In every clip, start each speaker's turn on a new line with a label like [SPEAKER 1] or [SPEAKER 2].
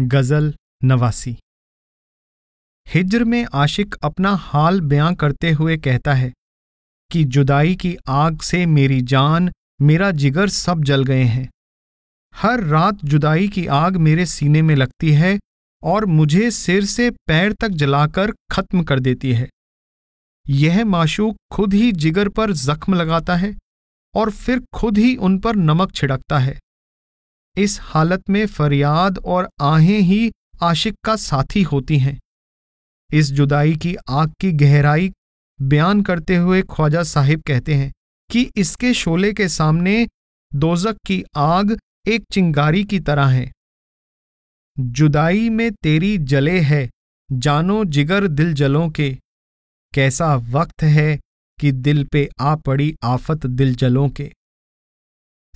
[SPEAKER 1] गज़ल नवासी हिजर में आशिक अपना हाल बयां करते हुए कहता है कि जुदाई की आग से मेरी जान मेरा जिगर सब जल गए हैं हर रात जुदाई की आग मेरे सीने में लगती है और मुझे सिर से पैर तक जलाकर खत्म कर देती है यह माशूक खुद ही जिगर पर जख्म लगाता है और फिर खुद ही उन पर नमक छिड़कता है इस हालत में फरियाद और आहें ही आशिक का साथी होती हैं इस जुदाई की आग की गहराई बयान करते हुए ख्वाजा साहिब कहते हैं कि इसके शोले के सामने दोजक की आग एक चिंगारी की तरह है जुदाई में तेरी जले है जानो जिगर दिल जलों के कैसा वक्त है कि दिल पे आ पड़ी आफत दिल जलों के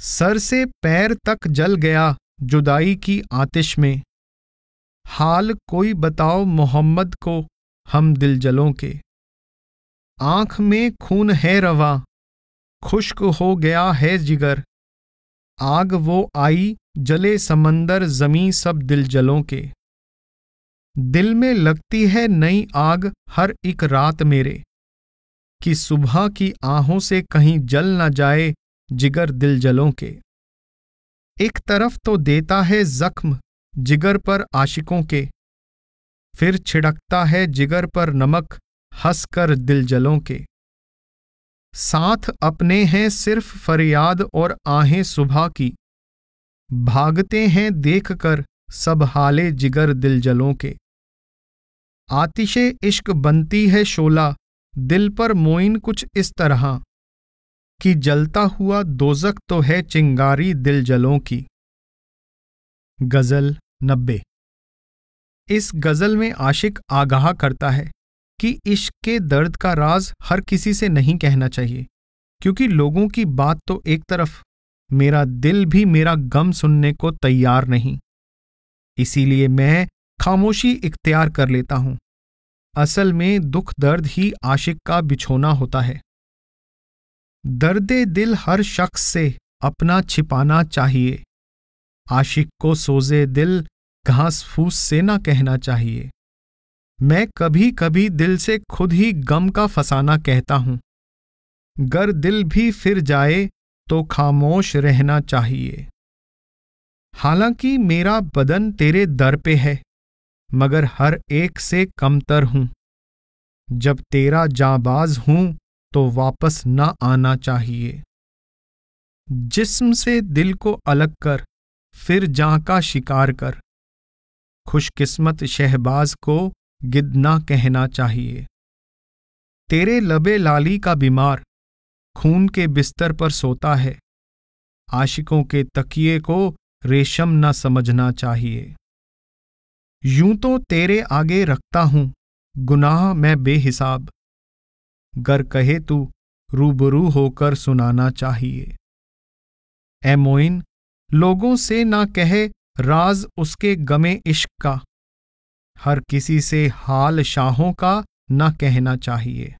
[SPEAKER 1] सर से पैर तक जल गया जुदाई की आतिश में हाल कोई बताओ मोहम्मद को हम दिल जलों के आँख में खून है रवा खुश्क हो गया है जिगर आग वो आई जले समंदर जमी सब दिल जलों के दिल में लगती है नई आग हर एक रात मेरे कि सुबह की आहों से कहीं जल न जाए जिगर दिल जलों के एक तरफ तो देता है जख्म जिगर पर आशिकों के फिर छिड़कता है जिगर पर नमक हंसकर दिल जलों के साथ अपने हैं सिर्फ फरियाद और आहें सुबह की भागते हैं देख कर सब हाले जिगर दिल जलों के आतिशे इश्क बनती है शोला दिल पर मोइन कुछ इस तरह कि जलता हुआ दोजक तो है चिंगारी दिल जलों की गज़ल नब्बे इस गज़ल में आशिक आगाह करता है कि इश्क के दर्द का राज हर किसी से नहीं कहना चाहिए क्योंकि लोगों की बात तो एक तरफ मेरा दिल भी मेरा गम सुनने को तैयार नहीं इसीलिए मैं खामोशी इख्तियार कर लेता हूं असल में दुख दर्द ही आशिक का बिछोना होता है दर्द दिल हर शख्स से अपना छिपाना चाहिए आशिक को सोजे दिल घास फूस से ना कहना चाहिए मैं कभी कभी दिल से खुद ही गम का फसाना कहता हूँ गर दिल भी फिर जाए तो खामोश रहना चाहिए हालांकि मेरा बदन तेरे दर पे है मगर हर एक से कमतर हूँ जब तेरा जाबाज हूँ तो वापस न आना चाहिए जिस्म से दिल को अलग कर फिर जा का शिकार कर खुशकिस्मत शहबाज को गिदना कहना चाहिए तेरे लबे लाली का बीमार खून के बिस्तर पर सोता है आशिकों के तकिए को रेशम न समझना चाहिए यूं तो तेरे आगे रखता हूं गुनाह मैं बेहिसाब गर कहे तू रूबरू होकर सुनाना चाहिए ए मोइन लोगों से ना कहे राज उसके गमे इश्क का हर किसी से हाल शाहों का ना कहना चाहिए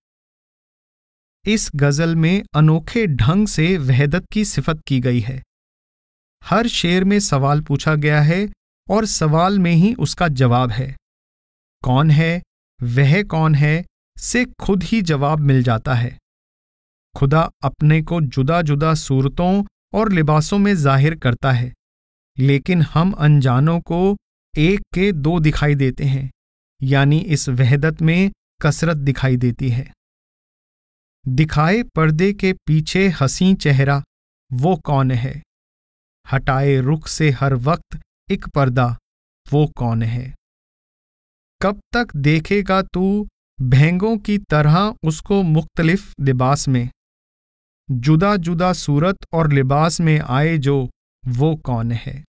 [SPEAKER 1] इस गज़ल में अनोखे ढंग से वहदत की सिफत की गई है हर शेर में सवाल पूछा गया है और सवाल में ही उसका जवाब है कौन है वह कौन है से खुद ही जवाब मिल जाता है खुदा अपने को जुदा जुदा सूरतों और लिबासों में जाहिर करता है लेकिन हम अनजानों को एक के दो दिखाई देते हैं यानी इस वहदत में कसरत दिखाई देती है दिखाए पर्दे के पीछे हसी चेहरा वो कौन है हटाए रुख से हर वक्त एक पर्दा वो कौन है कब तक देखेगा तू भेंगों की तरह उसको मुख्तलिफ लिबास में जुदा जुदा सूरत और लिबास में आए जो वो कौन है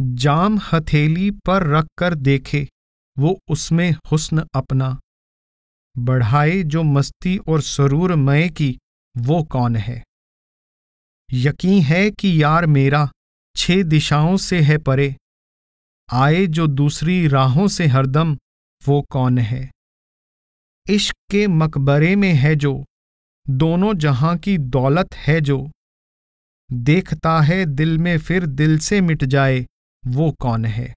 [SPEAKER 1] जाम हथेली पर रख कर देखे वो उसमें हुस्न अपना बढ़ाए जो मस्ती और सरूर मय की वो कौन है यकीन है कि यार मेरा छह दिशाओं से है परे आए जो दूसरी राहों से हरदम वो कौन है इश्क के मकबरे में है जो दोनों जहां की दौलत है जो देखता है दिल में फिर दिल से मिट जाए वो कौन है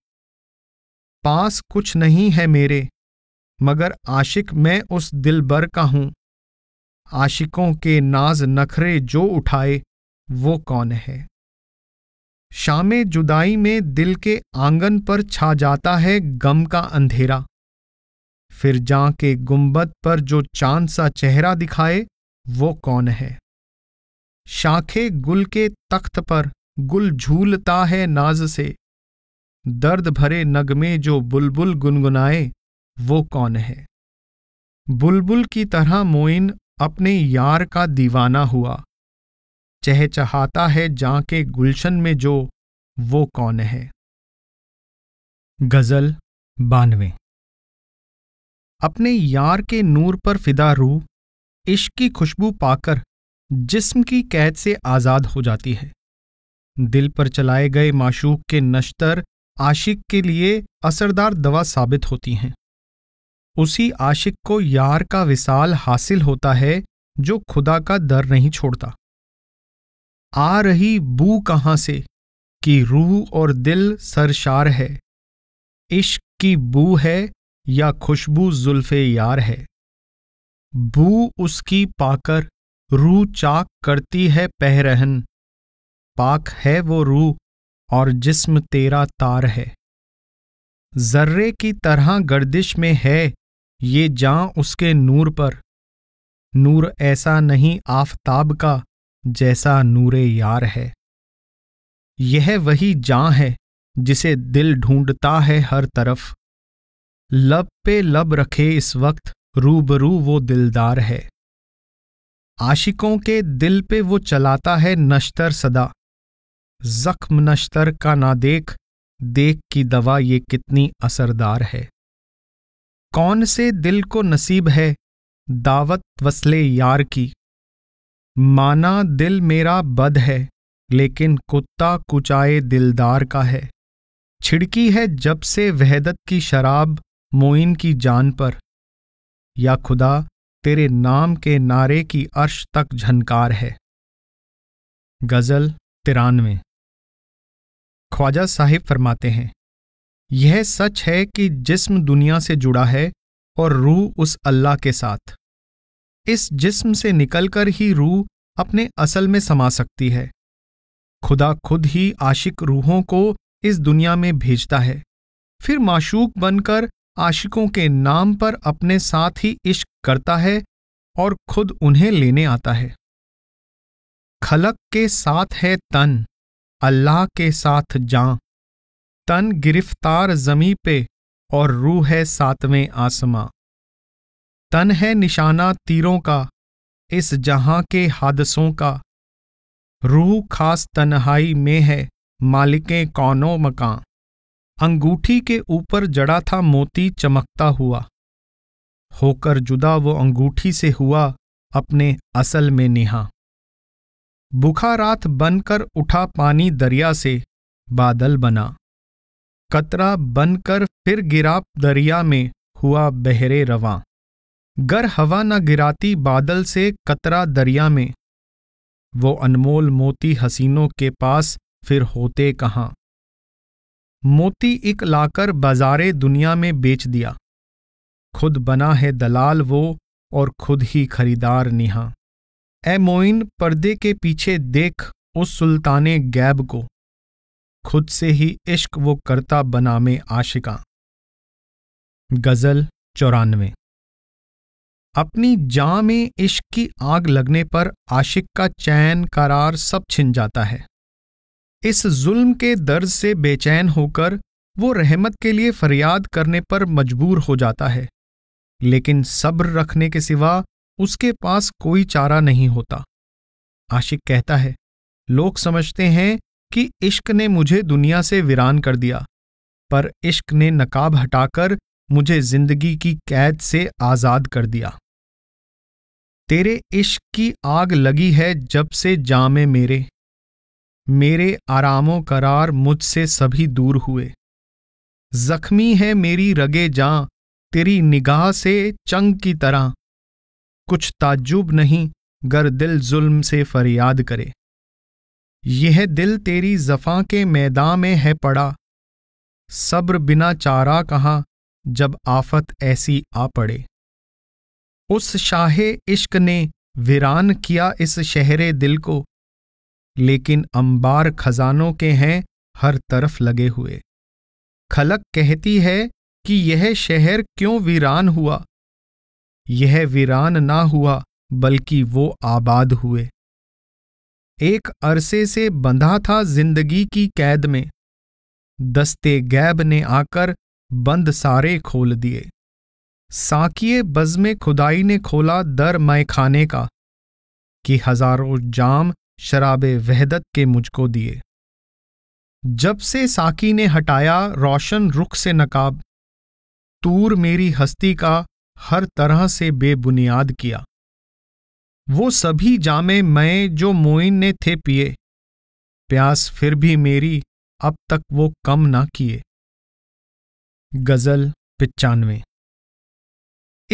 [SPEAKER 1] पास कुछ नहीं है मेरे मगर आशिक मैं उस दिल का हूं आशिकों के नाज नखरे जो उठाए वो कौन है शाम जुदाई में दिल के आंगन पर छा जाता है गम का अंधेरा फिर जा के गुंबद पर जो चांद सा चेहरा दिखाए वो कौन है शाखे गुल के तख्त पर गुल झूलता है नाज से दर्द भरे नगमे जो बुलबुल गुनगुनाए वो कौन है बुलबुल की तरह मोइन अपने यार का दीवाना हुआ चहचहाता है जा के गुलशन में जो वो कौन है गजल बानवे अपने यार के नूर पर फिदा रू इश्क की खुशबू पाकर जिस्म की कैद से आज़ाद हो जाती है दिल पर चलाए गए माशूक के नश्तर आशिक के लिए असरदार दवा साबित होती हैं उसी आशिक को यार का विसाल हासिल होता है जो खुदा का दर नहीं छोड़ता आ रही बू कहाँ से कि रूह और दिल सरशार है इश्क की बू है या खुशबू जुल्फे यार है बू उसकी पाकर रू चाक करती है पहरहन पाक है वो रू और जिस्म तेरा तार है जर्रे की तरह गर्दिश में है ये जां उसके नूर पर नूर ऐसा नहीं आफताब का जैसा नूरे यार है यह वही जां है जिसे दिल ढूंढता है हर तरफ लब पे लब रखे इस वक्त रूबरू वो दिलदार है आशिकों के दिल पे वो चलाता है नश्तर सदा जख्म नश्तर का ना देख देख की दवा ये कितनी असरदार है कौन से दिल को नसीब है दावत वसले यार की माना दिल मेरा बद है लेकिन कुत्ता कुचाए दिलदार का है छिड़की है जब से वहदत की शराब मोइन की जान पर या खुदा तेरे नाम के नारे की अर्श तक झनकार है गजल तिरानवे ख्वाजा साहिब फरमाते हैं यह सच है कि जिस्म दुनिया से जुड़ा है और रूह उस अल्लाह के साथ इस जिस्म से निकलकर ही रूह अपने असल में समा सकती है खुदा खुद ही आशिक रूहों को इस दुनिया में भेजता है फिर माशूक बनकर आशिकों के नाम पर अपने साथ ही इश्क करता है और खुद उन्हें लेने आता है खलक के साथ है तन अल्लाह के साथ जां तन गिरफ्तार जमी पे और रूह है सातवें आसमां तन है निशाना तीरों का इस जहां के हादसों का रूह खास तन्हाई में है मालिकें कौनों मकां अंगूठी के ऊपर जड़ा था मोती चमकता हुआ होकर जुदा वो अंगूठी से हुआ अपने असल में निहा बुखारात बनकर उठा पानी दरिया से बादल बना कतरा बनकर फिर गिरा दरिया में हुआ बहरे रवा गर हवा न गिराती बादल से कतरा दरिया में वो अनमोल मोती हसीनों के पास फिर होते कहाँ मोती इक लाकर बाजारे दुनिया में बेच दिया खुद बना है दलाल वो और खुद ही खरीदार निहा ए मोइन पर्दे के पीछे देख उस सुल्ताने गैब को खुद से ही इश्क वो करता बना में आशिका गजल चौरानवे अपनी जा में इश्क की आग लगने पर आशिक का चैन करार सब छिन जाता है इस जुल्म के दर्द से बेचैन होकर वो रहमत के लिए फरियाद करने पर मजबूर हो जाता है लेकिन सब्र रखने के सिवा उसके पास कोई चारा नहीं होता आशिक कहता है लोग समझते हैं कि इश्क ने मुझे दुनिया से वीरान कर दिया पर इश्क ने नकाब हटाकर मुझे जिंदगी की कैद से आज़ाद कर दिया तेरे इश्क की आग लगी है जब से जामे मेरे मेरे आरामों करार मुझसे सभी दूर हुए जख्मी है मेरी रगे जां तेरी निगाह से चंग की तरह कुछ ताज्जुब नहीं गर दिल जुल्म से फरियाद करे यह दिल तेरी जफा के मैदान में है पड़ा सब्र बिना चारा कहाँ जब आफत ऐसी आ पड़े उस शाहे इश्क ने वीरान किया इस शहरे दिल को लेकिन अंबार खजानों के हैं हर तरफ लगे हुए खलक कहती है कि यह शहर क्यों वीरान हुआ यह वीरान ना हुआ बल्कि वो आबाद हुए एक अरसे से बंधा था जिंदगी की कैद में दस्ते गैब ने आकर बंद सारे खोल दिए साकिए बजमे खुदाई ने खोला दर मैखाने खाने का कि हजारों जाम शराब वहदत के मुझको दिए जब से साकी ने हटाया रोशन रुख से नकाब तूर मेरी हस्ती का हर तरह से बेबुनियाद किया वो सभी जामे मैं जो मोइन ने थे पिए प्यास फिर भी मेरी अब तक वो कम ना किए गजल पिचानवे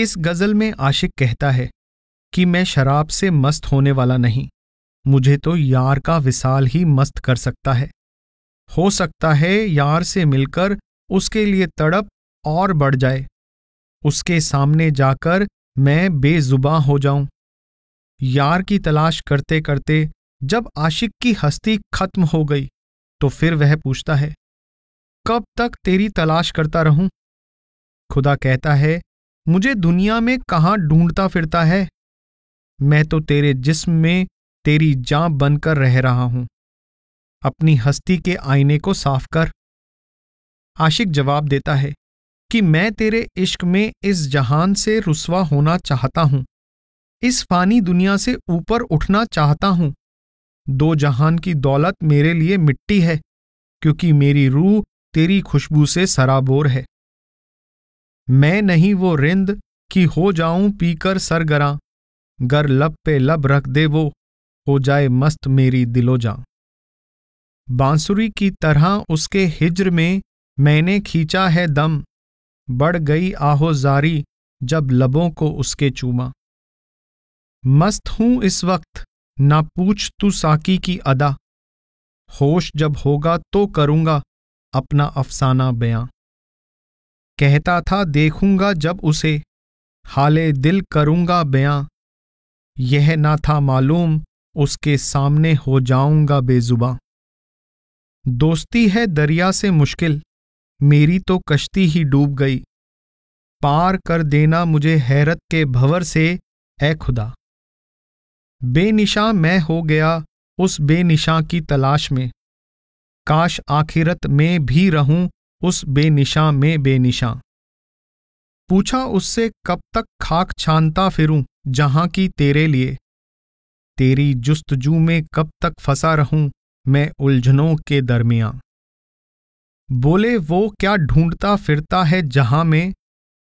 [SPEAKER 1] इस गजल में आशिक कहता है कि मैं शराब से मस्त होने वाला नहीं मुझे तो यार का विशाल ही मस्त कर सकता है हो सकता है यार से मिलकर उसके लिए तड़प और बढ़ जाए उसके सामने जाकर मैं बेजुबा हो जाऊं यार की तलाश करते करते जब आशिक की हस्ती खत्म हो गई तो फिर वह पूछता है कब तक तेरी तलाश करता रहूं खुदा कहता है मुझे दुनिया में कहाँ ढूंढता फिरता है मैं तो तेरे जिस्म में तेरी जां बनकर रह रहा हूं अपनी हस्ती के आईने को साफ कर आशिक जवाब देता है कि मैं तेरे इश्क में इस जहान से रुसवा होना चाहता हूं इस फानी दुनिया से ऊपर उठना चाहता हूं दो जहान की दौलत मेरे लिए मिट्टी है क्योंकि मेरी रूह तेरी खुशबू से सराबोर है मैं नहीं वो रिंद कि हो जाऊं पीकर सरगरा गर लब पे लब रख दे वो हो जाए मस्त मेरी दिलोजा बांसुरी की तरह उसके हिज्र में मैंने खींचा है दम बढ़ गई आहो जारी जब लबों को उसके चूमा मस्त हूं इस वक्त ना पूछ तू साकी की अदा होश जब होगा तो करूंगा अपना अफसाना बयां कहता था देखूंगा जब उसे हाले दिल करूंगा बयां यह ना था मालूम उसके सामने हो जाऊंगा बेजुबा दोस्ती है दरिया से मुश्किल मेरी तो कश्ती ही डूब गई पार कर देना मुझे हैरत के भंवर से ऐ खुदा बेनिशा मैं हो गया उस बेनिशा की तलाश में काश आखिरत में भी रहूं उस बेनिशा में बेनिशा पूछा उससे कब तक खाक छानता फिरूं जहां की तेरे लिए तेरी जुस्तजू में कब तक फंसा रहूं मैं उलझनों के दरमिया बोले वो क्या ढूंढता फिरता है जहां में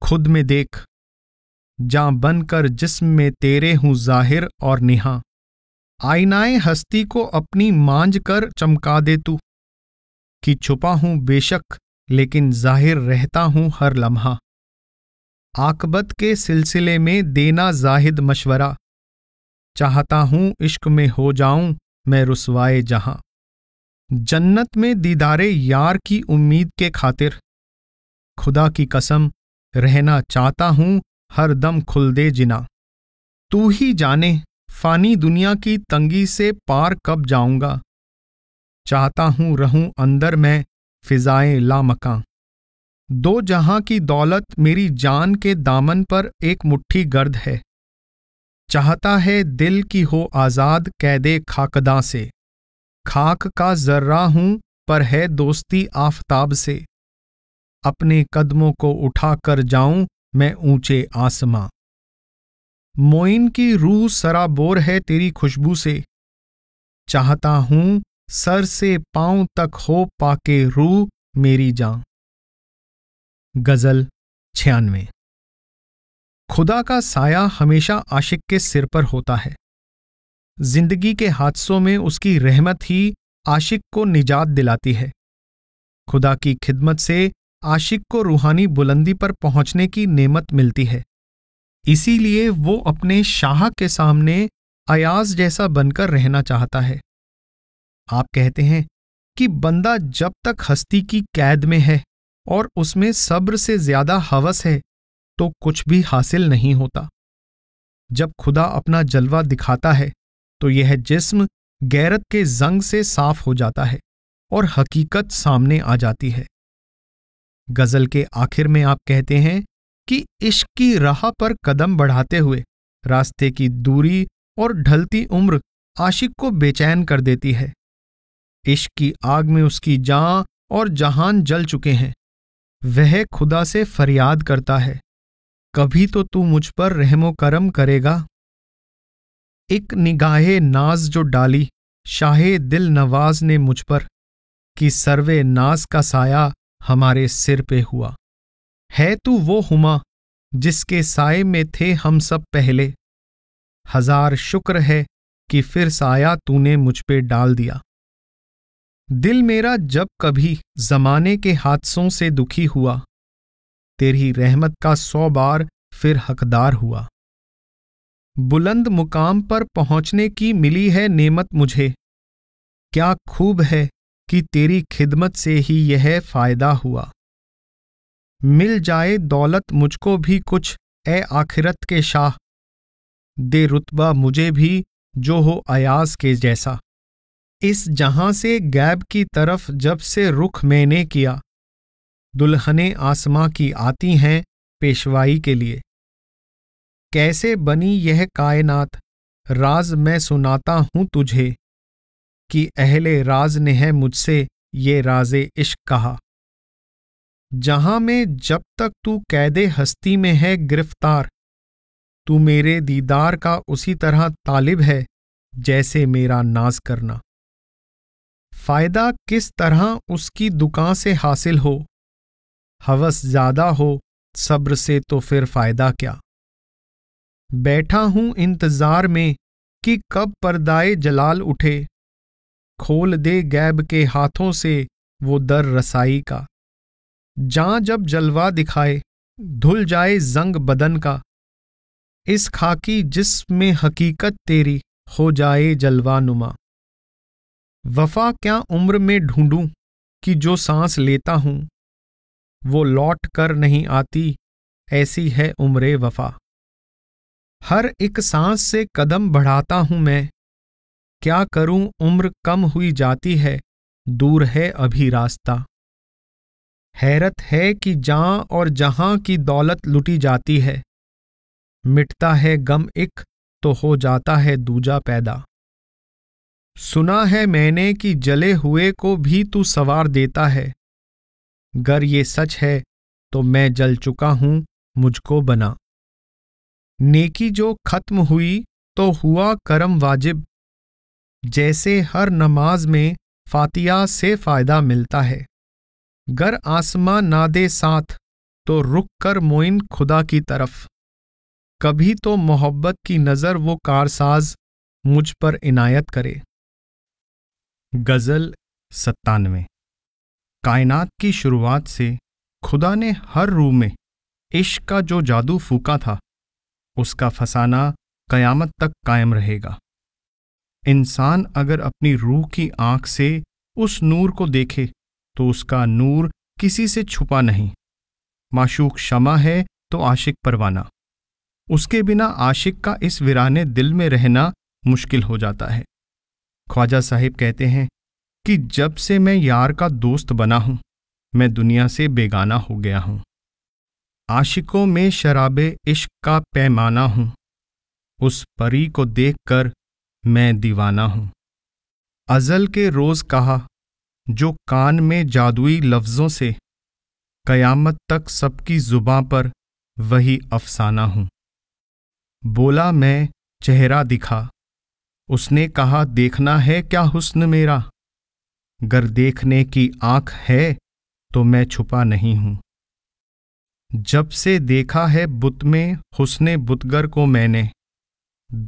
[SPEAKER 1] खुद में देख जहां बनकर जिस्म में तेरे हूं जाहिर और निहा आईनाए हस्ती को अपनी मांझ कर चमका दे तू कि छुपा हूं बेशक लेकिन जाहिर रहता हूं हर लम्हा आकबत के सिलसिले में देना जाहिद मशवरा चाहता हूं इश्क में हो जाऊं मैं रुसवाए जहां जन्नत में दीदारे यार की उम्मीद के खातिर खुदा की कसम रहना चाहता हूं हर दम खुल दे जिना तू ही जाने फानी दुनिया की तंगी से पार कब जाऊंगा चाहता हूं रहूं अंदर मैं फिजाए लामका दो जहां की दौलत मेरी जान के दामन पर एक मुट्ठी गर्द है चाहता है दिल की हो आज़ाद कैदे खाकदा से खाक का जर्रा हूं पर है दोस्ती आफताब से अपने कदमों को उठा कर जाऊं मैं ऊंचे आसमां मोइन की रूह सराबोर है तेरी खुशबू से चाहता हूं सर से पांव तक हो पाके रूह मेरी जा गजल छियानवे खुदा का साया हमेशा आशिक के सिर पर होता है जिंदगी के हादसों में उसकी रहमत ही आशिक को निजात दिलाती है खुदा की खिदमत से आशिक को रूहानी बुलंदी पर पहुंचने की नेमत मिलती है इसीलिए वो अपने शाह के सामने अयाज जैसा बनकर रहना चाहता है आप कहते हैं कि बंदा जब तक हस्ती की कैद में है और उसमें सब्र से ज्यादा हवस है तो कुछ भी हासिल नहीं होता जब खुदा अपना जलवा दिखाता है तो यह जिस्म गैरत के जंग से साफ हो जाता है और हकीकत सामने आ जाती है गजल के आखिर में आप कहते हैं कि इश्क की राह पर कदम बढ़ाते हुए रास्ते की दूरी और ढलती उम्र आशिक को बेचैन कर देती है इश्क की आग में उसकी जां और जहान जल चुके हैं वह खुदा से फरियाद करता है कभी तो तू मुझ पर रहमो करम करेगा एक निगाहे नाज जो डाली शाहे दिल नवाज ने मुझ पर कि सर्वे नाज का साया हमारे सिर पे हुआ है तू वो हुमा जिसके साय में थे हम सब पहले हजार शुक्र है कि फिर साया तूने मुझ पे डाल दिया दिल मेरा जब कभी जमाने के हादसों से दुखी हुआ तेरी रहमत का सौ बार फिर हकदार हुआ बुलंद मुकाम पर पहुंचने की मिली है नेमत मुझे क्या खूब है कि तेरी खिदमत से ही यह फायदा हुआ मिल जाए दौलत मुझको भी कुछ ए आखिरत के शाह दे रुतबा मुझे भी जो हो अयास के जैसा इस जहां से गैब की तरफ जब से रुख मैंने किया दुल्हने आसमां की आती हैं पेशवाई के लिए कैसे बनी यह कायनात राज मैं सुनाता हूं तुझे कि अहले राज ने है मुझसे ये राजे इश्क कहा जहां में जब तक तू कैदे हस्ती में है गिरफ्तार तू मेरे दीदार का उसी तरह तालिब है जैसे मेरा नाज करना फायदा किस तरह उसकी दुकान से हासिल हो हवस ज्यादा हो सब्र से तो फिर फायदा क्या बैठा हूं इंतजार में कि कब परदाए जलाल उठे खोल दे गैब के हाथों से वो दर रसाई का जहाँ जब जलवा दिखाए धुल जाए जंग बदन का इस खाकी जिसमें हकीकत तेरी हो जाए जलवा नुमा वफा क्या उम्र में ढूंढूं कि जो सांस लेता हूं वो लौट कर नहीं आती ऐसी है उम्रे वफा हर एक सांस से कदम बढ़ाता हूं मैं क्या करूं उम्र कम हुई जाती है दूर है अभी रास्ता हैरत है कि जहां और जहां की दौलत लुटी जाती है मिटता है गम इक तो हो जाता है दूजा पैदा सुना है मैंने कि जले हुए को भी तू सवार देता है गर ये सच है तो मैं जल चुका हूं मुझको बना नेकी जो खत्म हुई तो हुआ करम वाजिब जैसे हर नमाज में फातिया से फायदा मिलता है गर आसमां ना दे साथ तो रुक कर मोइन खुदा की तरफ कभी तो मोहब्बत की नज़र वो कारसाज मुझ पर इनायत करे गज़ल सत्तानवे कायनात की शुरुआत से खुदा ने हर रूह में इश्क का जो जादू फूका था उसका फसाना कयामत तक कायम रहेगा इंसान अगर अपनी रूह की आंख से उस नूर को देखे तो उसका नूर किसी से छुपा नहीं माशूक शमा है तो आशिक परवाना उसके बिना आशिक का इस वीराने दिल में रहना मुश्किल हो जाता है ख्वाजा साहिब कहते हैं कि जब से मैं यार का दोस्त बना हूं मैं दुनिया से बेगाना हो गया हूं आशिकों में शराब इश्क का पैमाना हूं उस परी को देखकर मैं दीवाना हूं अजल के रोज कहा जो कान में जादुई लफ्जों से कयामत तक सबकी जुबां पर वही अफसाना हूं बोला मैं चेहरा दिखा उसने कहा देखना है क्या हुस्न मेरा गर देखने की आंख है तो मैं छुपा नहीं हूं जब से देखा है बुत में हुसने बुतगर को मैंने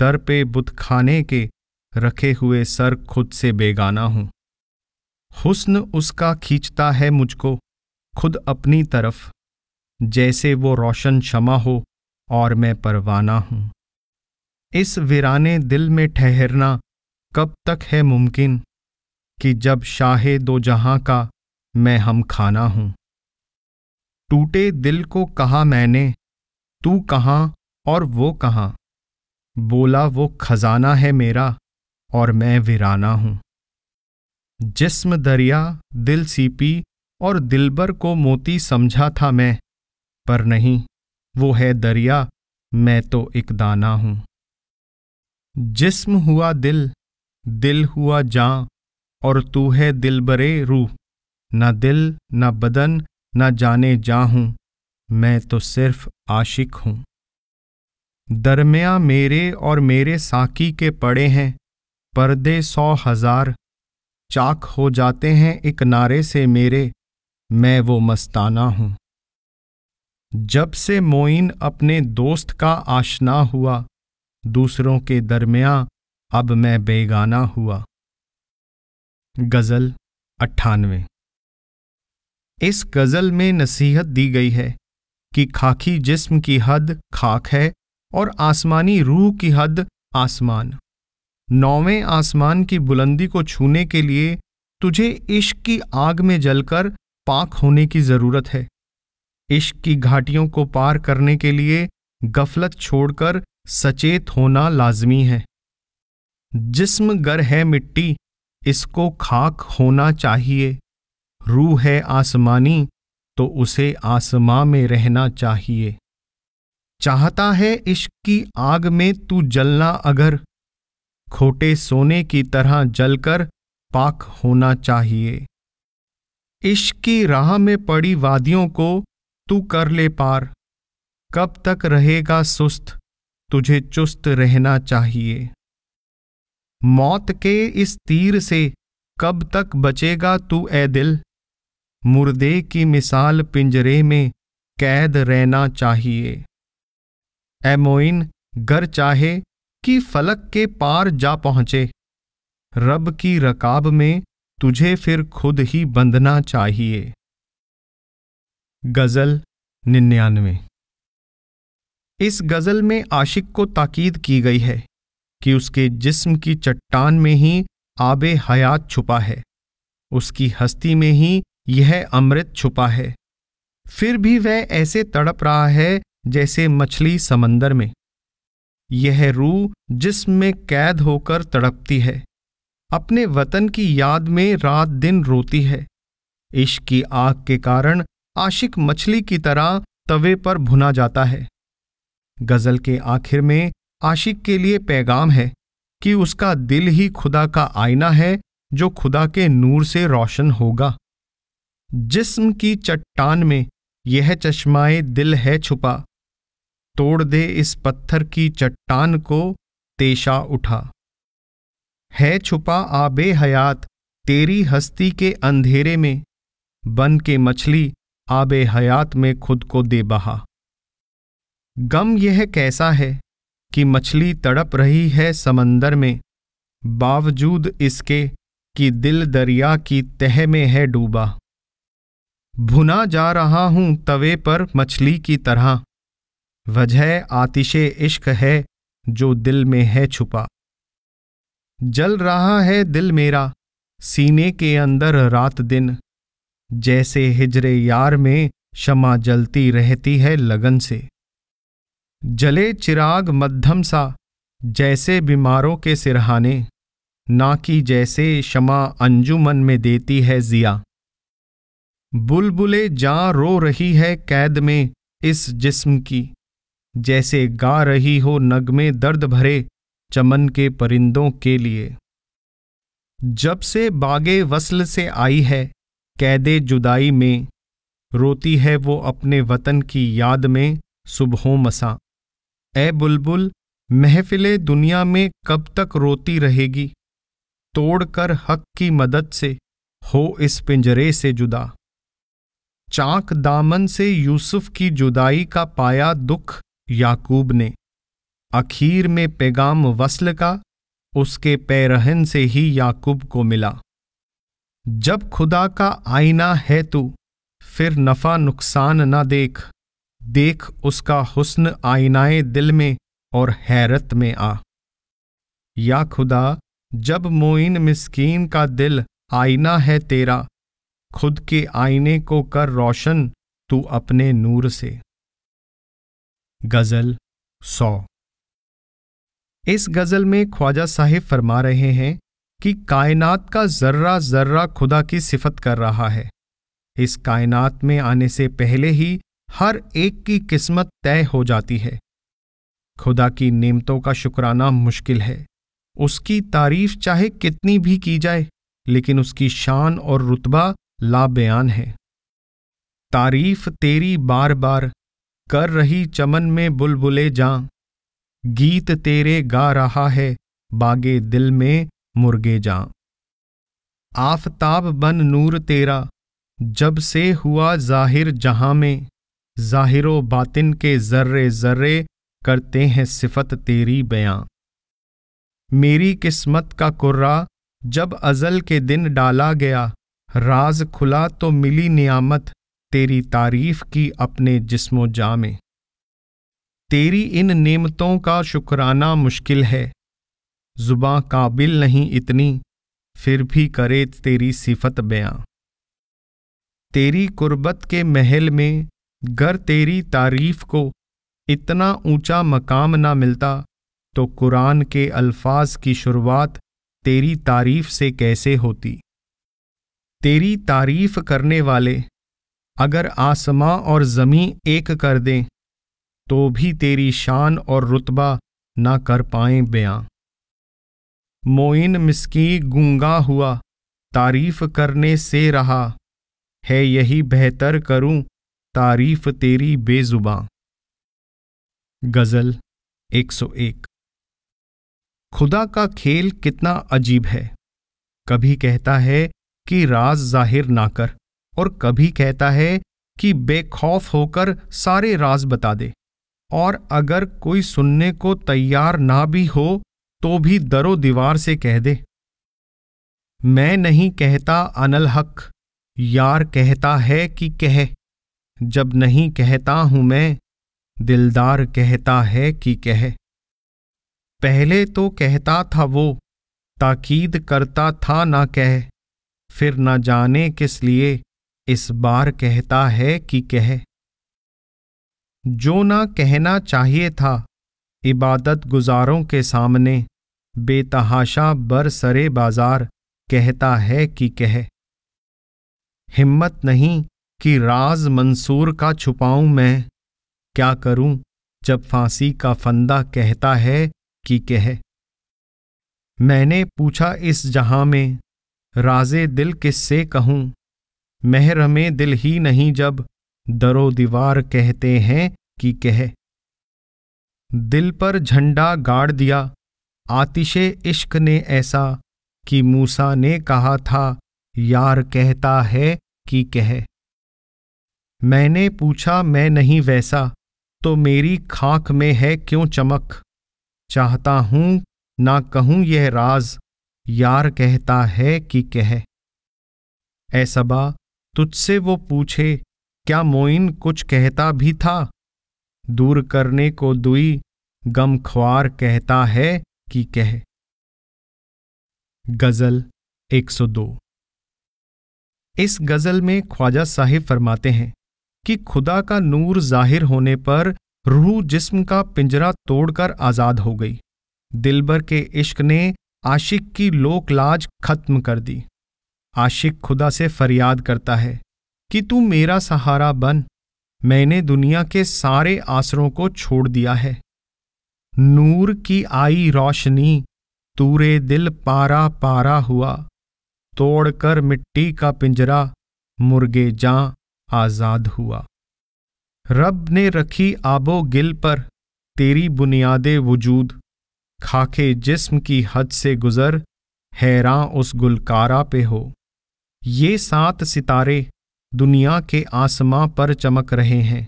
[SPEAKER 1] दर पे बुत खाने के रखे हुए सर खुद से बेगाना हूं हुस्न उसका खींचता है मुझको खुद अपनी तरफ जैसे वो रोशन क्षमा हो और मैं परवाना हूं इस वीराने दिल में ठहरना कब तक है मुमकिन कि जब शाह दो जहां का मैं हम खाना हूं टूटे दिल को कहा मैंने तू कहाँ और वो कहाँ बोला वो खजाना है मेरा और मैं वीराना हूं जिस्म दरिया दिल सीपी और दिलबर को मोती समझा था मैं पर नहीं वो है दरिया मैं तो एक दाना हूँ जिस्म हुआ दिल दिल हुआ जा और तू है दिल बरे रूह न दिल न बदन न जाने जा हूँ मैं तो सिर्फ आशिक हूँ दरमिया मेरे और मेरे साकी के पड़े हैं पर्दे सौ हजार चाक हो जाते हैं एक नारे से मेरे मैं वो मस्ताना हूँ जब से मोइन अपने दोस्त का आशना हुआ दूसरों के दरमिया अब मैं बेगाना हुआ गज़ल अट्ठानवे इस गज़ल में नसीहत दी गई है कि खाकी जिस्म की हद खाक है और आसमानी रूह की हद आसमान नौवें आसमान की बुलंदी को छूने के लिए तुझे इश्क की आग में जलकर पाक होने की ज़रूरत है इश्क की घाटियों को पार करने के लिए गफलत छोड़कर सचेत होना लाजमी है जिस्म गर है मिट्टी इसको खाक होना चाहिए रूह है आसमानी तो उसे आसमां में रहना चाहिए चाहता है इश्क की आग में तू जलना अगर खोटे सोने की तरह जलकर पाक होना चाहिए इश्क की राह में पड़ी वादियों को तू कर ले पार कब तक रहेगा सुस्त तुझे चुस्त रहना चाहिए मौत के इस तीर से कब तक बचेगा तू ए दिल मुर्दे की मिसाल पिंजरे में कैद रहना चाहिए एमोइन घर चाहे कि फलक के पार जा पहुंचे रब की रकाब में तुझे फिर खुद ही बंधना चाहिए गज़ल निन्यानवे इस गज़ल में आशिक को ताकीद की गई है कि उसके जिस्म की चट्टान में ही आबे हयात छुपा है उसकी हस्ती में ही यह अमृत छुपा है फिर भी वह ऐसे तड़प रहा है जैसे मछली समंदर में यह रूह जिस्म में कैद होकर तड़पती है अपने वतन की याद में रात दिन रोती है इश्क की आग के कारण आशिक मछली की तरह तवे पर भुना जाता है गजल के आखिर में आशिक के लिए पैगाम है कि उसका दिल ही खुदा का आईना है जो खुदा के नूर से रोशन होगा जिस्म की चट्टान में यह चश्माए दिल है छुपा तोड़ दे इस पत्थर की चट्टान को तेशा उठा है छुपा आबे हयात तेरी हस्ती के अंधेरे में बन के मछली आबे हयात में खुद को दे बहा गम यह कैसा है कि मछली तड़प रही है समंदर में बावजूद इसके कि दिल दरिया की तह में है डूबा भुना जा रहा हूं तवे पर मछली की तरह वजह आतिशे इश्क है जो दिल में है छुपा जल रहा है दिल मेरा सीने के अंदर रात दिन जैसे हिजरे यार में शमा जलती रहती है लगन से जले चिराग मध्यम सा जैसे बीमारों के सिरहाने ना कि जैसे शमा अंजुमन में देती है जिया बुलबुले जा रो रही है कैद में इस जिस्म की जैसे गा रही हो नगमे दर्द भरे चमन के परिंदों के लिए जब से बागे वसल से आई है कैदे जुदाई में रोती है वो अपने वतन की याद में सुबहों मसा ए बुलबुल महफिल दुनिया में कब तक रोती रहेगी तोड़कर हक की मदद से हो इस पिंजरे से जुदा चाक दामन से यूसुफ की जुदाई का पाया दुख याकूब ने अखीर में पैगाम वसल का उसके पैरहन से ही याकूब को मिला जब खुदा का आईना है तू फिर नफा नुकसान ना देख देख उसका हुस्न आईनाए दिल में और हैरत में आ या खुदा जब मोइन मिस्कीन का दिल आईना है तेरा खुद के आईने को कर रोशन तू अपने नूर से गजल सौ इस गजल में ख्वाजा साहिब फरमा रहे हैं कि कायनात का जर्रा जर्रा खुदा की सिफत कर रहा है इस कायनात में आने से पहले ही हर एक की किस्मत तय हो जाती है खुदा की नेमतों का शुक्राना मुश्किल है उसकी तारीफ चाहे कितनी भी की जाए लेकिन उसकी शान और रुतबा लाबयान है तारीफ तेरी बार बार कर रही चमन में बुलबुले जा गीत तेरे गा रहा है बागे दिल में मुर्गे जा आफताब बन नूर तेरा जब से हुआ जाहिर जहां में ज़ाहिरो बातिन के जर्रे जर्रे करते हैं सिफत तेरी बयां मेरी किस्मत का कुर्रा जब अजल के दिन डाला गया राज खुला तो मिली नियामत तेरी तारीफ की अपने जिस्मो जा में तेरी इन नेमतों का शुक्राना मुश्किल है जुबा काबिल नहीं इतनी फिर भी करे तेरी सिफत बयां तेरी कुर्बत के महल में गर तेरी तारीफ को इतना ऊंचा मकाम ना मिलता तो कुरान के अल्फाज की शुरुआत तेरी तारीफ से कैसे होती तेरी तारीफ करने वाले अगर आसमां और ज़मीं एक कर दें तो भी तेरी शान और रुतबा ना कर पाए बयां मोइन मिसकी गूंगा हुआ तारीफ करने से रहा है यही बेहतर करूं तारीफ तेरी बेजुबा गजल 101 खुदा का खेल कितना अजीब है कभी कहता है कि राज जाहिर ना कर और कभी कहता है कि बेखौफ होकर सारे राज बता दे और अगर कोई सुनने को तैयार ना भी हो तो भी दरो दीवार से कह दे मैं नहीं कहता अनल हक यार कहता है कि कह जब नहीं कहता हूं मैं दिलदार कहता है कि कह पहले तो कहता था वो ताकीद करता था ना कह फिर ना जाने किस लिए इस बार कहता है कि कह जो ना कहना चाहिए था इबादत गुजारों के सामने बेतहाशा बर सरे बाजार कहता है कि कह हिम्मत नहीं कि राज मंसूर का छुपाऊं मैं क्या करूं जब फांसी का फंदा कहता है कि कह मैंने पूछा इस जहां में राजे दिल किससे कहूं मेहर में दिल ही नहीं जब दरो दीवार कहते हैं कि कह दिल पर झंडा गाड़ दिया आतिशे इश्क ने ऐसा कि मूसा ने कहा था यार कहता है कि कह मैंने पूछा मैं नहीं वैसा तो मेरी खाक में है क्यों चमक चाहता हूं ना कहूं यह राज यार कहता है कि कह ऐसबा तुझसे वो पूछे क्या मोइन कुछ कहता भी था दूर करने को दुई गम ख्वार कहता है कि कह गजल 102 इस गजल में ख्वाजा साहिब फरमाते हैं कि खुदा का नूर जाहिर होने पर रूह जिस्म का पिंजरा तोड़कर आज़ाद हो गई दिलबर के इश्क ने आशिक की लोकलाज खत्म कर दी आशिक खुदा से फरियाद करता है कि तू मेरा सहारा बन मैंने दुनिया के सारे आसरों को छोड़ दिया है नूर की आई रोशनी तूरे दिल पारा पारा हुआ तोड़कर मिट्टी का पिंजरा मुर्गे जां आज़ाद हुआ रब ने रखी आबो गिल पर तेरी बुनियाद वजूद खाके जिस्म की हद से गुज़र हैरां उस गुलकारा पे हो ये सात सितारे दुनिया के आसमां पर चमक रहे हैं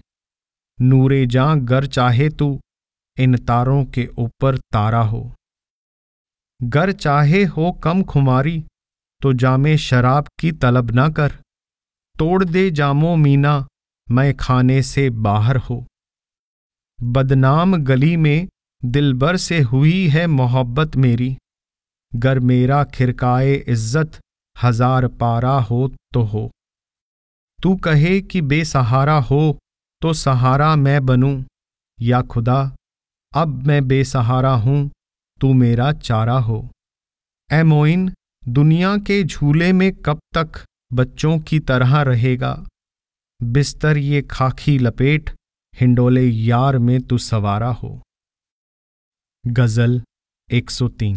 [SPEAKER 1] नूरे जां गर चाहे तू इन तारों के ऊपर तारा हो गर चाहे हो कम खुमारी तो जामे शराब की तलब ना कर तोड़ दे जामो मीना मैं खाने से बाहर हो बदनाम गली में दिलबर से हुई है मोहब्बत मेरी गर मेरा खिरकाए इज्जत हजार पारा हो तो हो तू कहे कि बेसहारा हो तो सहारा मैं बनूं या खुदा अब मैं बेसहारा हूं तू मेरा चारा हो ए मोइन दुनिया के झूले में कब तक बच्चों की तरह रहेगा बिस्तर ये खाखी लपेट हिंडोले यार में तू सवारा हो गजल 103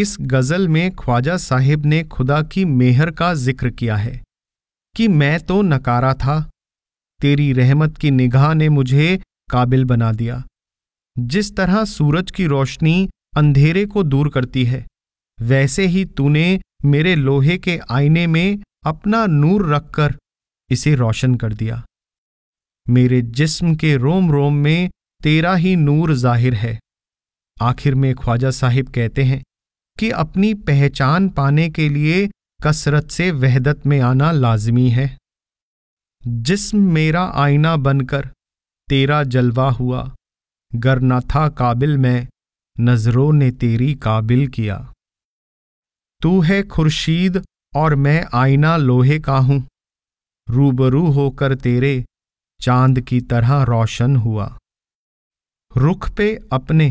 [SPEAKER 1] इस गजल में ख्वाजा साहिब ने खुदा की मेहर का जिक्र किया है कि मैं तो नकारा था तेरी रहमत की निगाह ने मुझे काबिल बना दिया जिस तरह सूरज की रोशनी अंधेरे को दूर करती है वैसे ही तूने मेरे लोहे के आईने में अपना नूर रखकर इसे रोशन कर दिया मेरे जिस्म के रोम रोम में तेरा ही नूर जाहिर है आखिर में ख्वाजा साहिब कहते हैं कि अपनी पहचान पाने के लिए कसरत से वहदत में आना लाजमी है जिस्म मेरा आईना बनकर तेरा जलवा हुआ गर न था काबिल मैं नज़रों ने तेरी काबिल किया तू है खुर्शीद और मैं आईना लोहे का हूं रूबरू होकर तेरे चांद की तरह रोशन हुआ रुख पे अपने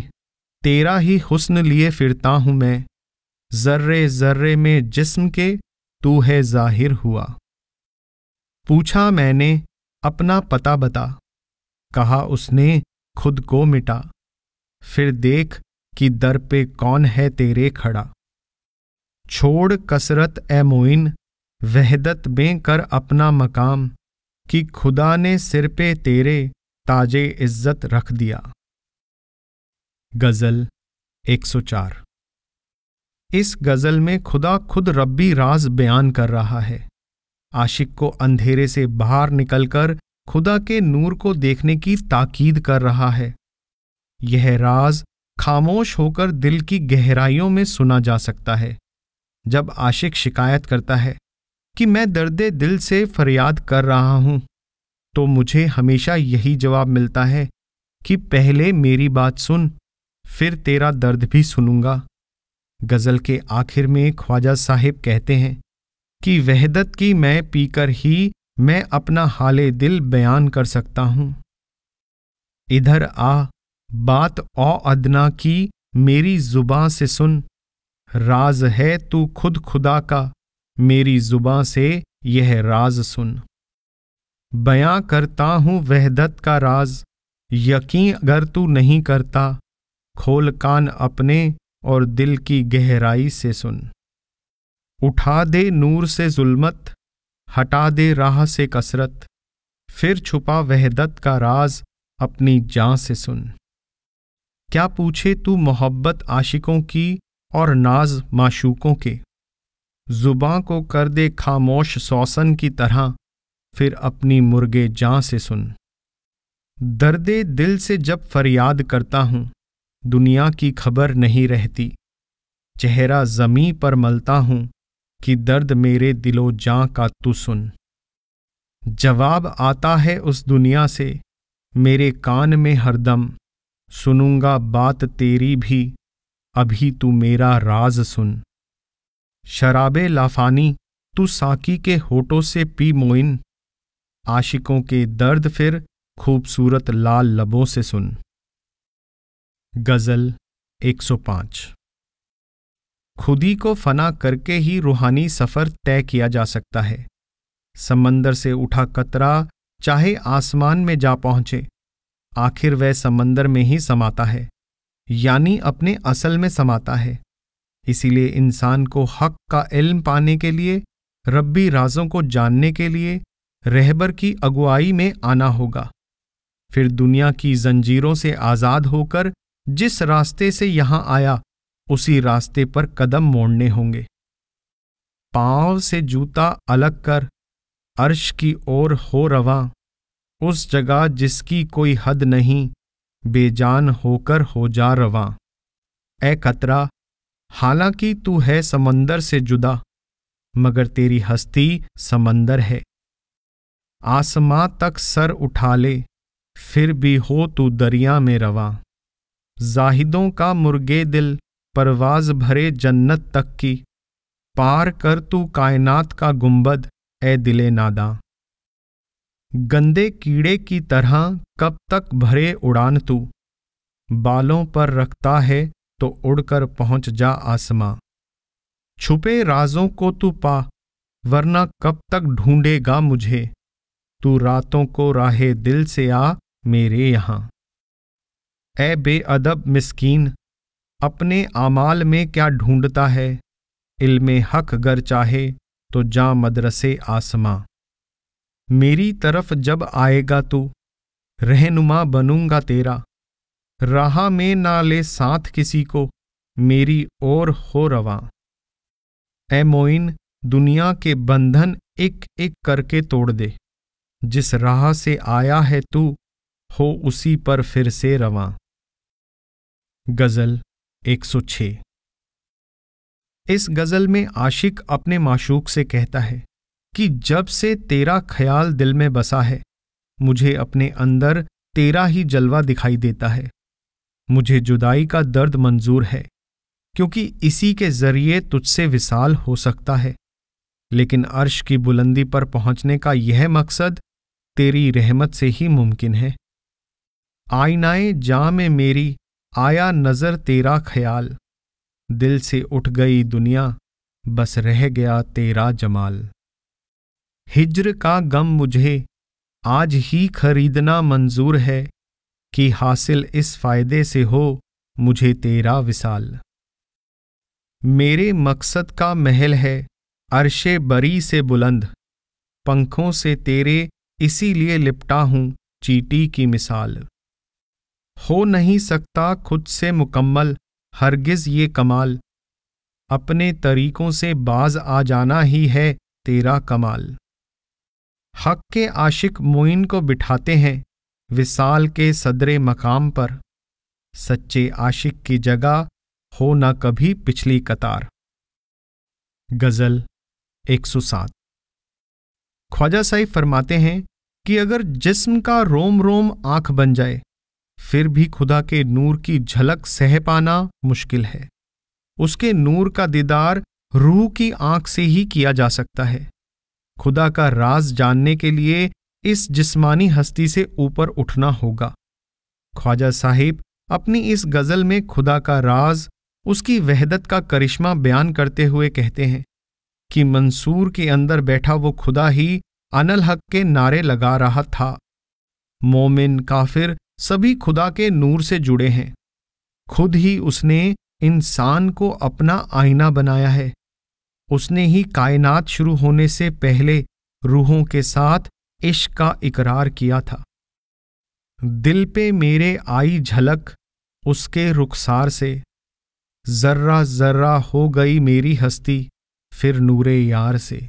[SPEAKER 1] तेरा ही हुस्न लिए फिरता हूं मैं जर्रे जर्रे में जिस्म के तू है जाहिर हुआ पूछा मैंने अपना पता बता कहा उसने खुद को मिटा फिर देख कि दर पे कौन है तेरे खड़ा छोड़ कसरत ए मोइन वहदत में कर अपना मकाम कि खुदा ने सिर पे तेरे ताजे इज्जत रख दिया गज़ल 104 इस गज़ल में खुदा खुद रब्बी राज बयान कर रहा है आशिक को अंधेरे से बाहर निकलकर खुदा के नूर को देखने की ताकीद कर रहा है यह राज खामोश होकर दिल की गहराइयों में सुना जा सकता है जब आशिक शिकायत करता है कि मैं दर्द दिल से फरियाद कर रहा हूं तो मुझे हमेशा यही जवाब मिलता है कि पहले मेरी बात सुन फिर तेरा दर्द भी सुनूंगा गज़ल के आखिर में ख्वाजा साहेब कहते हैं कि वहदत की मैं पीकर ही मैं अपना हाल दिल बयान कर सकता हूं इधर आ बात औ अदना की मेरी जुबां से सुन राज है तू खुद खुदा का मेरी जुबा से यह राज सुन बयां करता हूँ वहदत का राज यकीन अगर तू नहीं करता खोल कान अपने और दिल की गहराई से सुन उठा दे नूर से जुल्मत हटा दे राह से कसरत फिर छुपा वहदत का राज अपनी जान से सुन क्या पूछे तू मोहब्बत आशिकों की और नाज माशूकों के जुबां को कर दे खामोश सौसन की तरह फिर अपनी मुर्गे जां से सुन दर्दे दिल से जब फरियाद करता हूं दुनिया की खबर नहीं रहती चेहरा जमी पर मलता हूं कि दर्द मेरे दिलो जां का तू सुन जवाब आता है उस दुनिया से मेरे कान में हरदम सुनूंगा बात तेरी भी अभी तू मेरा राज सुन शराबे लाफानी तू साकी के होठों से पी मोइन आशिकों के दर्द फिर खूबसूरत लाल लबों से सुन गजल 105 खुदी को फना करके ही रूहानी सफर तय किया जा सकता है समंदर से उठा कतरा चाहे आसमान में जा पहुंचे आखिर वह समंदर में ही समाता है यानी अपने असल में समाता है इसीलिए इंसान को हक का इल्म पाने के लिए रब्बी राजों को जानने के लिए रहबर की अगुवाई में आना होगा फिर दुनिया की जंजीरों से आज़ाद होकर जिस रास्ते से यहाँ आया उसी रास्ते पर कदम मोड़ने होंगे पांव से जूता अलग कर अर्श की ओर हो रवा उस जगह जिसकी कोई हद नहीं बेजान होकर हो जा रवा ए खतरा हालांकि तू है समंदर से जुदा मगर तेरी हस्ती समंदर है आसमां तक सर उठा ले फिर भी हो तू दरिया में रवा जाहिदों का मुर्गे दिल परवाज भरे जन्नत तक की पार कर तू कायनात का गुंबद ए दिले नादा गंदे कीड़े की तरह कब तक भरे उड़ान तू बालों पर रखता है तो उड़कर पहुंच जा आसमां छुपे राजों को तू पा वरना कब तक ढूंढेगा मुझे तू रातों को राहे दिल से आ मेरे यहां ए बेअदब मिस्कीन अपने आमाल में क्या ढूंढता है इल्मे हक गर चाहे तो जा मदरसे आसमां मेरी तरफ जब आएगा तू तो, रहनुमा बनूंगा तेरा राह में ना ले साथ किसी को मेरी ओर हो रवा ए मोइन दुनिया के बंधन एक एक करके तोड़ दे जिस राह से आया है तू हो उसी पर फिर से रवा गज़ल 106 इस गज़ल में आशिक अपने माशूक से कहता है कि जब से तेरा ख्याल दिल में बसा है मुझे अपने अंदर तेरा ही जलवा दिखाई देता है मुझे जुदाई का दर्द मंजूर है क्योंकि इसी के जरिए तुझसे विशाल हो सकता है लेकिन अर्श की बुलंदी पर पहुंचने का यह मकसद तेरी रहमत से ही मुमकिन है आईनाए जा में मेरी आया नजर तेरा ख्याल दिल से उठ गई दुनिया बस रह गया तेरा जमाल हिज्र का गम मुझे आज ही खरीदना मंजूर है कि हासिल इस फायदे से हो मुझे तेरा विसाल मेरे मकसद का महल है अरशे बरी से बुलंद पंखों से तेरे इसीलिए लिपटा हूं चीटी की मिसाल हो नहीं सकता खुद से मुकम्मल हरगिज ये कमाल अपने तरीकों से बाज आ जाना ही है तेरा कमाल हक के आशिक मोइन को बिठाते हैं विसाल के सदरे मकाम पर सच्चे आशिक की जगह हो न कभी पिछली कतार गज़ल 107 ख्वाजा साहिब फरमाते हैं कि अगर जिस्म का रोम रोम आंख बन जाए फिर भी खुदा के नूर की झलक सह पाना मुश्किल है उसके नूर का दीदार रूह की आंख से ही किया जा सकता है खुदा का राज जानने के लिए इस जिस्मानी हस्ती से ऊपर उठना होगा ख्वाजा साहिब अपनी इस गज़ल में खुदा का राज उसकी वहदत का करिश्मा बयान करते हुए कहते हैं कि मंसूर के अंदर बैठा वो खुदा ही अनल हक के नारे लगा रहा था मोमिन काफिर सभी खुदा के नूर से जुड़े हैं खुद ही उसने इंसान को अपना आईना बनाया है उसने ही कायनात शुरू होने से पहले रूहों के साथ इश्क का इकरार किया था दिल पे मेरे आई झलक उसके रुखसार से जर्रा जर्रा हो गई मेरी हस्ती फिर नूरे यार से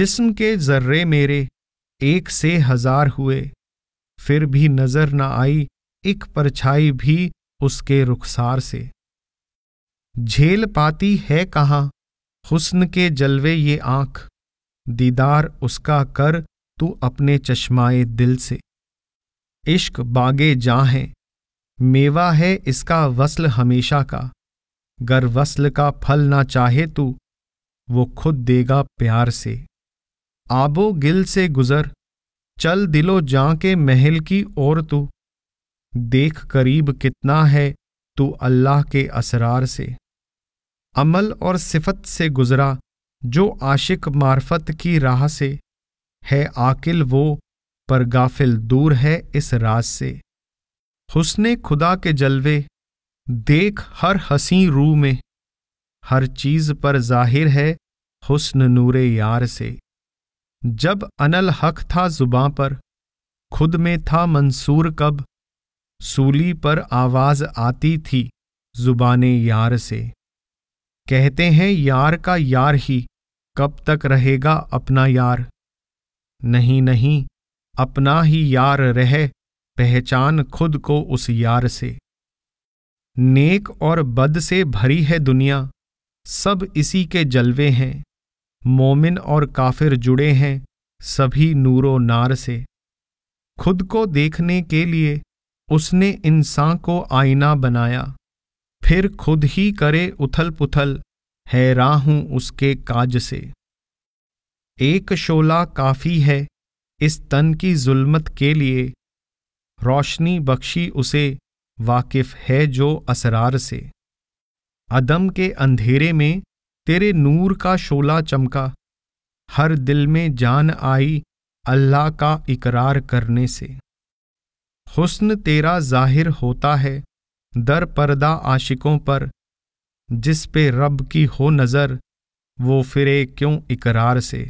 [SPEAKER 1] जिस्म के जर्रे मेरे एक से हजार हुए फिर भी नजर न आई एक परछाई भी उसके रुखसार से झेल पाती है कहाँ हुस्न के जलवे ये आंख दीदार उसका कर तू अपने चश्माए दिल से इश्क बागे जा है मेवा है इसका वस्ल हमेशा का गर वस्ल का फल ना चाहे तू वो खुद देगा प्यार से आबो गिल से गुजर चल दिलो जा के महल की ओर तू देख करीब कितना है तू अल्लाह के असरार से अमल और सिफत से गुज़रा जो आशिक मार्फत की राह से है आकिल वो पर गाफिल दूर है इस राज से हुसने खुदा के जलवे देख हर हसी रू में हर चीज़ पर जाहिर है हुस्न नूरे यार से जब अनल हक था जुबां पर खुद में था मंसूर कब सूली पर आवाज़ आती थी जुबाने यार से कहते हैं यार का यार ही कब तक रहेगा अपना यार नहीं नहीं अपना ही यार रह पहचान खुद को उस यार से नेक और बद से भरी है दुनिया सब इसी के जलवे हैं मोमिन और काफिर जुड़े हैं सभी नूरो नार से खुद को देखने के लिए उसने इंसान को आईना बनाया फिर खुद ही करे उथल पुथल है राहू उसके काज से एक शोला काफ़ी है इस तन की जुल्मत के लिए रोशनी बख्शी उसे वाकिफ है जो असरार से अदम के अंधेरे में तेरे नूर का शोला चमका हर दिल में जान आई अल्लाह का इकरार करने से हुस्न तेरा जाहिर होता है दर परदा आशिकों पर जिस पे रब की हो नज़र वो फिरे क्यों इकरार से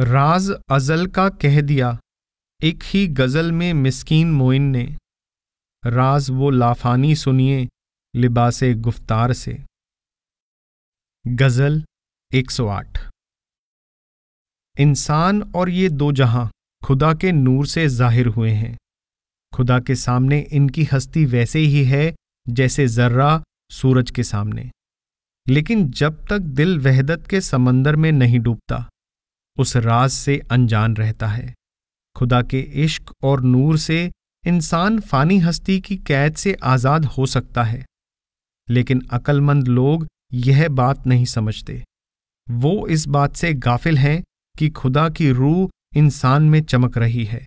[SPEAKER 1] राज अजल का कह दिया एक ही गज़ल में मिस्कीन मोइन ने राज वो लाफानी सुनिए लिबास गुफ्तार से गज़ल 108 इंसान और ये दो जहां खुदा के नूर से जाहिर हुए हैं खुदा के सामने इनकी हस्ती वैसे ही है जैसे जर्रा सूरज के सामने लेकिन जब तक दिल वहदत के समंदर में नहीं डूबता उस राज से अनजान रहता है खुदा के इश्क और नूर से इंसान फानी हस्ती की कैद से आज़ाद हो सकता है लेकिन अकलमंद लोग यह बात नहीं समझते वो इस बात से गाफिल हैं कि खुदा की रूह इंसान में चमक रही है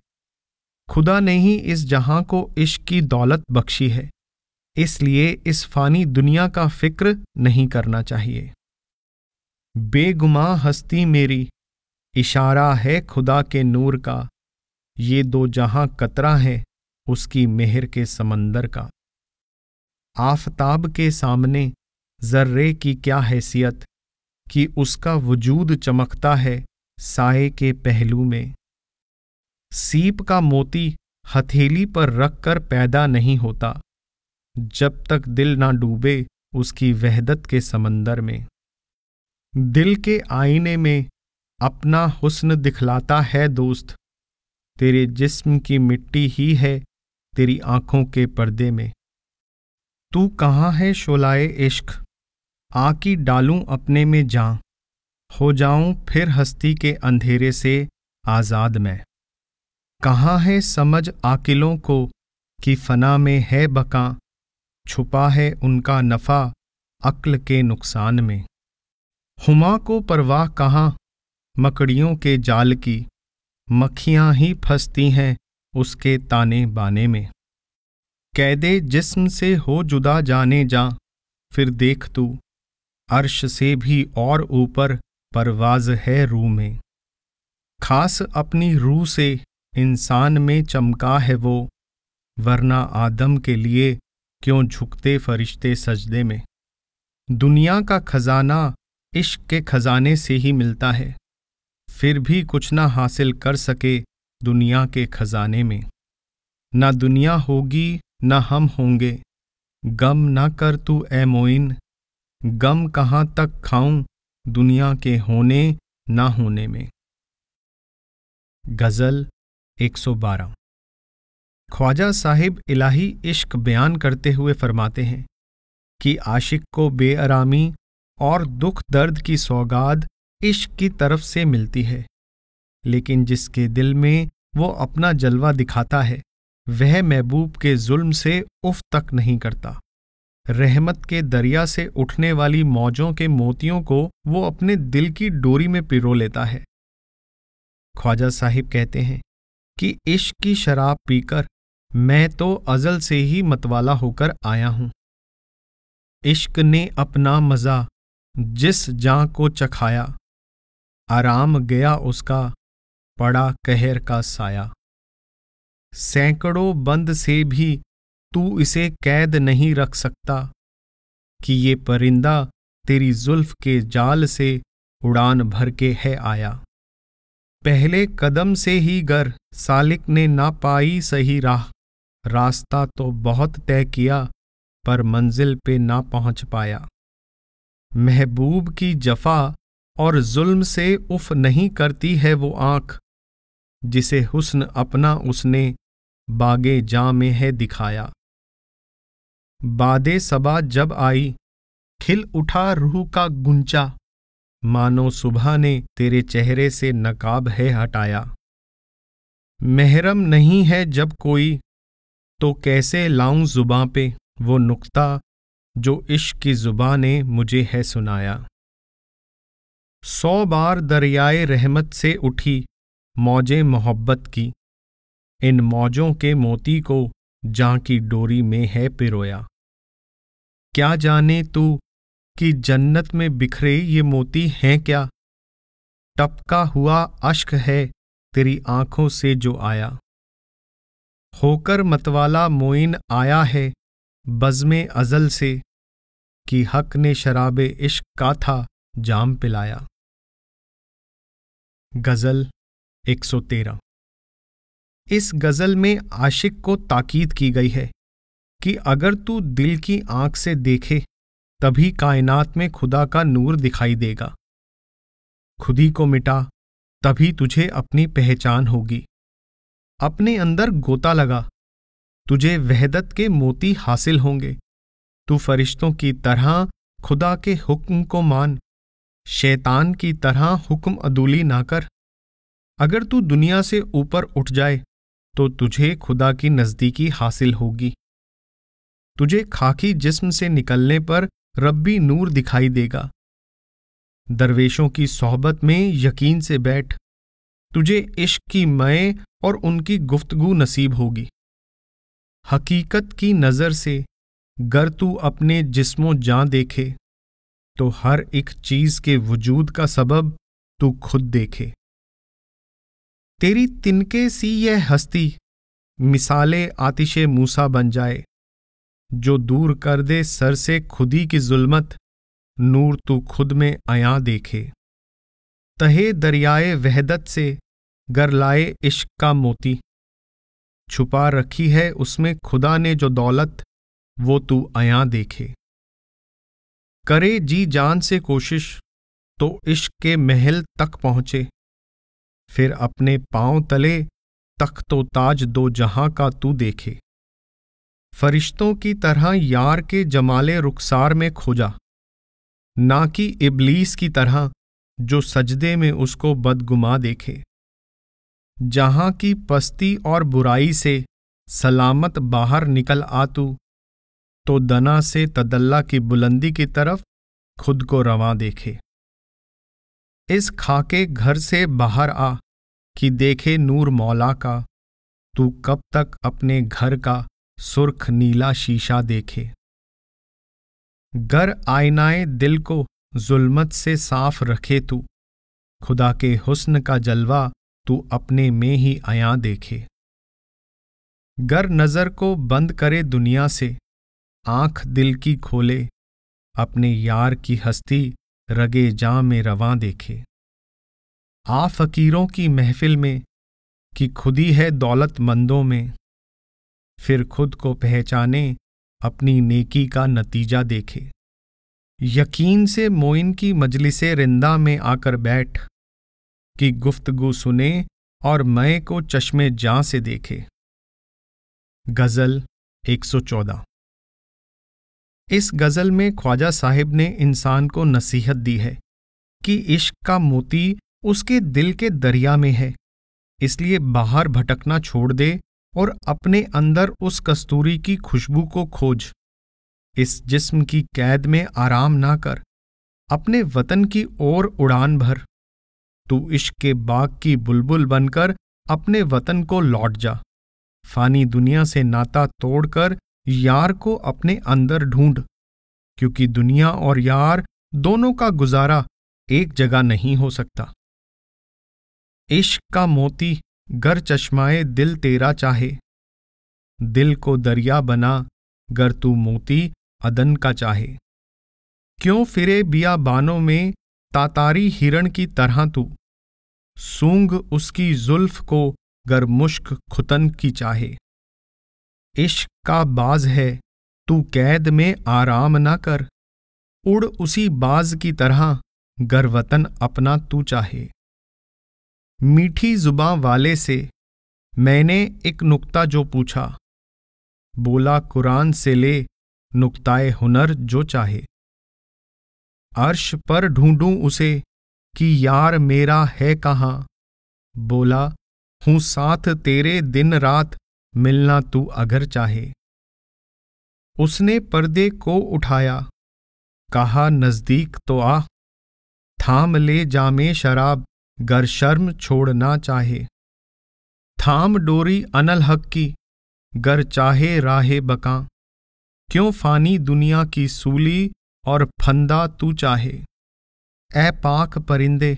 [SPEAKER 1] खुदा ने ही इस जहां को इश्क की दौलत बख्शी है इसलिए इस फानी दुनिया का फिक्र नहीं करना चाहिए बेगुमा हस्ती मेरी इशारा है खुदा के नूर का ये दो जहां कतरा है उसकी मेहर के समंदर का आफताब के सामने जर्रे की क्या हैसियत कि उसका वजूद चमकता है साए के पहलू में सीप का मोती हथेली पर रखकर पैदा नहीं होता जब तक दिल ना डूबे उसकी वहदत के समंदर में दिल के आईने में अपना हुस्न दिखलाता है दोस्त तेरे जिस्म की मिट्टी ही है तेरी आंखों के पर्दे में तू कहाँ है शोलाए इश्क आकी डालूं अपने में जा हो जाऊं फिर हस्ती के अंधेरे से आज़ाद मैं कहाँ है समझ आकिलों को कि फना में है बका छुपा है उनका नफ़ा अक्ल के नुकसान में हुमा को परवाह कहाँ मकड़ियों के जाल की मक्खियां ही फंसती हैं उसके ताने बाने में कैदे जिस्म से हो जुदा जाने जा फिर देख तू अर्श से भी और ऊपर परवाज है रूह में खास अपनी रूह से इंसान में चमका है वो वरना आदम के लिए क्यों झुकते फरिश्ते सजदे में दुनिया का खजाना इश्क के खजाने से ही मिलता है फिर भी कुछ ना हासिल कर सके दुनिया के खजाने में ना दुनिया होगी ना हम होंगे गम ना कर तू ए मोइन गम कहाँ तक खाऊं दुनिया के होने ना होने में गज़ल 112 ख्वाजा साहिब इलाही इश्क बयान करते हुए फरमाते हैं कि आशिक को बेआरामी और दुख दर्द की सौगात इश्क की तरफ से मिलती है लेकिन जिसके दिल में वो अपना जलवा दिखाता है वह महबूब के जुल्म से उफ तक नहीं करता रहमत के दरिया से उठने वाली मौजों के मोतियों को वो अपने दिल की डोरी में पिरो लेता है ख्वाजा साहिब कहते हैं कि इश्क की शराब पीकर मैं तो अजल से ही मतवाला होकर आया हूं इश्क ने अपना मज़ा जिस जां को चखाया आराम गया उसका पड़ा कहर का साया सैकड़ों बंद से भी तू इसे कैद नहीं रख सकता कि ये परिंदा तेरी जुल्फ के जाल से उड़ान भर के है आया पहले कदम से ही गर सालिक ने ना पाई सही राह रास्ता तो बहुत तय किया पर मंजिल पे ना पहुंच पाया महबूब की जफा और जुल्म से उफ नहीं करती है वो आंख जिसे हुस्न अपना उसने बागे जा में है दिखाया बादे सबा जब आई खिल उठा रूह का गुंचा मानो सुबह ने तेरे चेहरे से नकाब है हटाया महरम नहीं है जब कोई तो कैसे लाऊं जुबां पे वो नुक्ता जो इश्क की जुबां ने मुझे है सुनाया सौ बार दरियाए रहमत से उठी मौजे मोहब्बत की इन मौजों के मोती को जा की डोरी में है पिरोया क्या जाने तू कि जन्नत में बिखरे ये मोती हैं क्या टपका हुआ अश्क है तेरी आंखों से जो आया होकर मतवाला मोइन आया है बजमे अज़ल से कि हक ने शराब इश्क का था जाम पिलाया गज़ल 113 इस गज़ल में आशिक को ताकीद की गई है कि अगर तू दिल की आंख से देखे तभी कायनात में खुदा का नूर दिखाई देगा खुदी को मिटा तभी तुझे अपनी पहचान होगी अपने अंदर गोता लगा तुझे वहदत के मोती हासिल होंगे तू फरिश्तों की तरह खुदा के हुक्म को मान शैतान की तरह हुक्म अदूली ना कर अगर तू दुनिया से ऊपर उठ जाए तो तुझे खुदा की नज़दीकी हासिल होगी तुझे खाकी जिस्म से निकलने पर रब्बी नूर दिखाई देगा दरवेशों की सोहबत में यकीन से बैठ तुझे इश्क की मय और उनकी गुफ्तगु नसीब होगी हकीकत की नज़र से गर तू अपने जिस्मों जां देखे तो हर एक चीज के वजूद का सबब तू खुद देखे तेरी तिनके सी यह हस्ती मिसाले आतिशे मूसा बन जाए जो दूर कर दे सर से खुदी की जुल्मत नूर तू खुद में आया देखे तहे दरियाए वहदत से गर लाए इश्क का मोती छुपा रखी है उसमें खुदा ने जो दौलत वो तू आया देखे करे जी जान से कोशिश तो इश्क के महल तक पहुंचे फिर अपने पांव तले तख्तो तो ताज दो जहां का तू देखे फरिश्तों की तरह यार के जमाले रुखसार में खोजा ना कि इबलीस की तरह जो सजदे में उसको बदगुमा देखे जहां की पस्ती और बुराई से सलामत बाहर निकल आतू तो दना से तदल्ला की बुलंदी की तरफ खुद को रवा देखे इस खाके घर से बाहर आ कि देखे नूर मौला का तू कब तक अपने घर का सुर्ख नीला शीशा देखे गर आयनाए दिल को जुल्मत से साफ रखे तू खुदा के हुस्न का जलवा तू अपने में ही आया देखे गर नज़र को बंद करे दुनिया से आंख दिल की खोले अपने यार की हस्ती रगे जा में रवा देखे आ फकीरों की महफिल में कि खुदी है दौलतमंदों में फिर खुद को पहचाने अपनी नेकी का नतीजा देखे यकीन से मोइन की मजलिस रिंदा में आकर बैठ की गुफ्तगु सुने और मैं को चश्मे जां से देखे गज़ल 114 इस गज़ल में ख्वाजा साहिब ने इंसान को नसीहत दी है कि इश्क का मोती उसके दिल के दरिया में है इसलिए बाहर भटकना छोड़ दे और अपने अंदर उस कस्तूरी की खुशबू को खोज इस जिस्म की कैद में आराम ना कर अपने वतन की ओर उड़ान भर तू इश्क के बाग की बुलबुल बनकर अपने वतन को लौट जा फानी दुनिया से नाता तोड़कर यार को अपने अंदर ढूंढ क्योंकि दुनिया और यार दोनों का गुजारा एक जगह नहीं हो सकता इश्क का मोती गर चश्माए दिल तेरा चाहे दिल को दरिया बना गर तू मोती अदन का चाहे क्यों फिरे बिया बानों में तातारी हिरण की तरह तू सूंग उसकी जुल्फ को गर मुश्क खुतन की चाहे इश्क का बाज है तू कैद में आराम ना कर उड़ उसी बाज की तरह गर वतन अपना तू चाहे मीठी जुबा वाले से मैंने एक नुक्ता जो पूछा बोला कुरान से ले नुक्ताए हुनर जो चाहे अर्श पर ढूंढूं उसे कि यार मेरा है कहाँ बोला हूं साथ तेरे दिन रात मिलना तू अगर चाहे उसने पर्दे को उठाया कहा नजदीक तो आ थाम ले जामे शराब गर शर्म छोड़ना चाहे थाम डोरी अनल हक की गर चाहे राहे बका क्यों फानी दुनिया की सूली और फंदा तू चाहे ए पाक परिंदे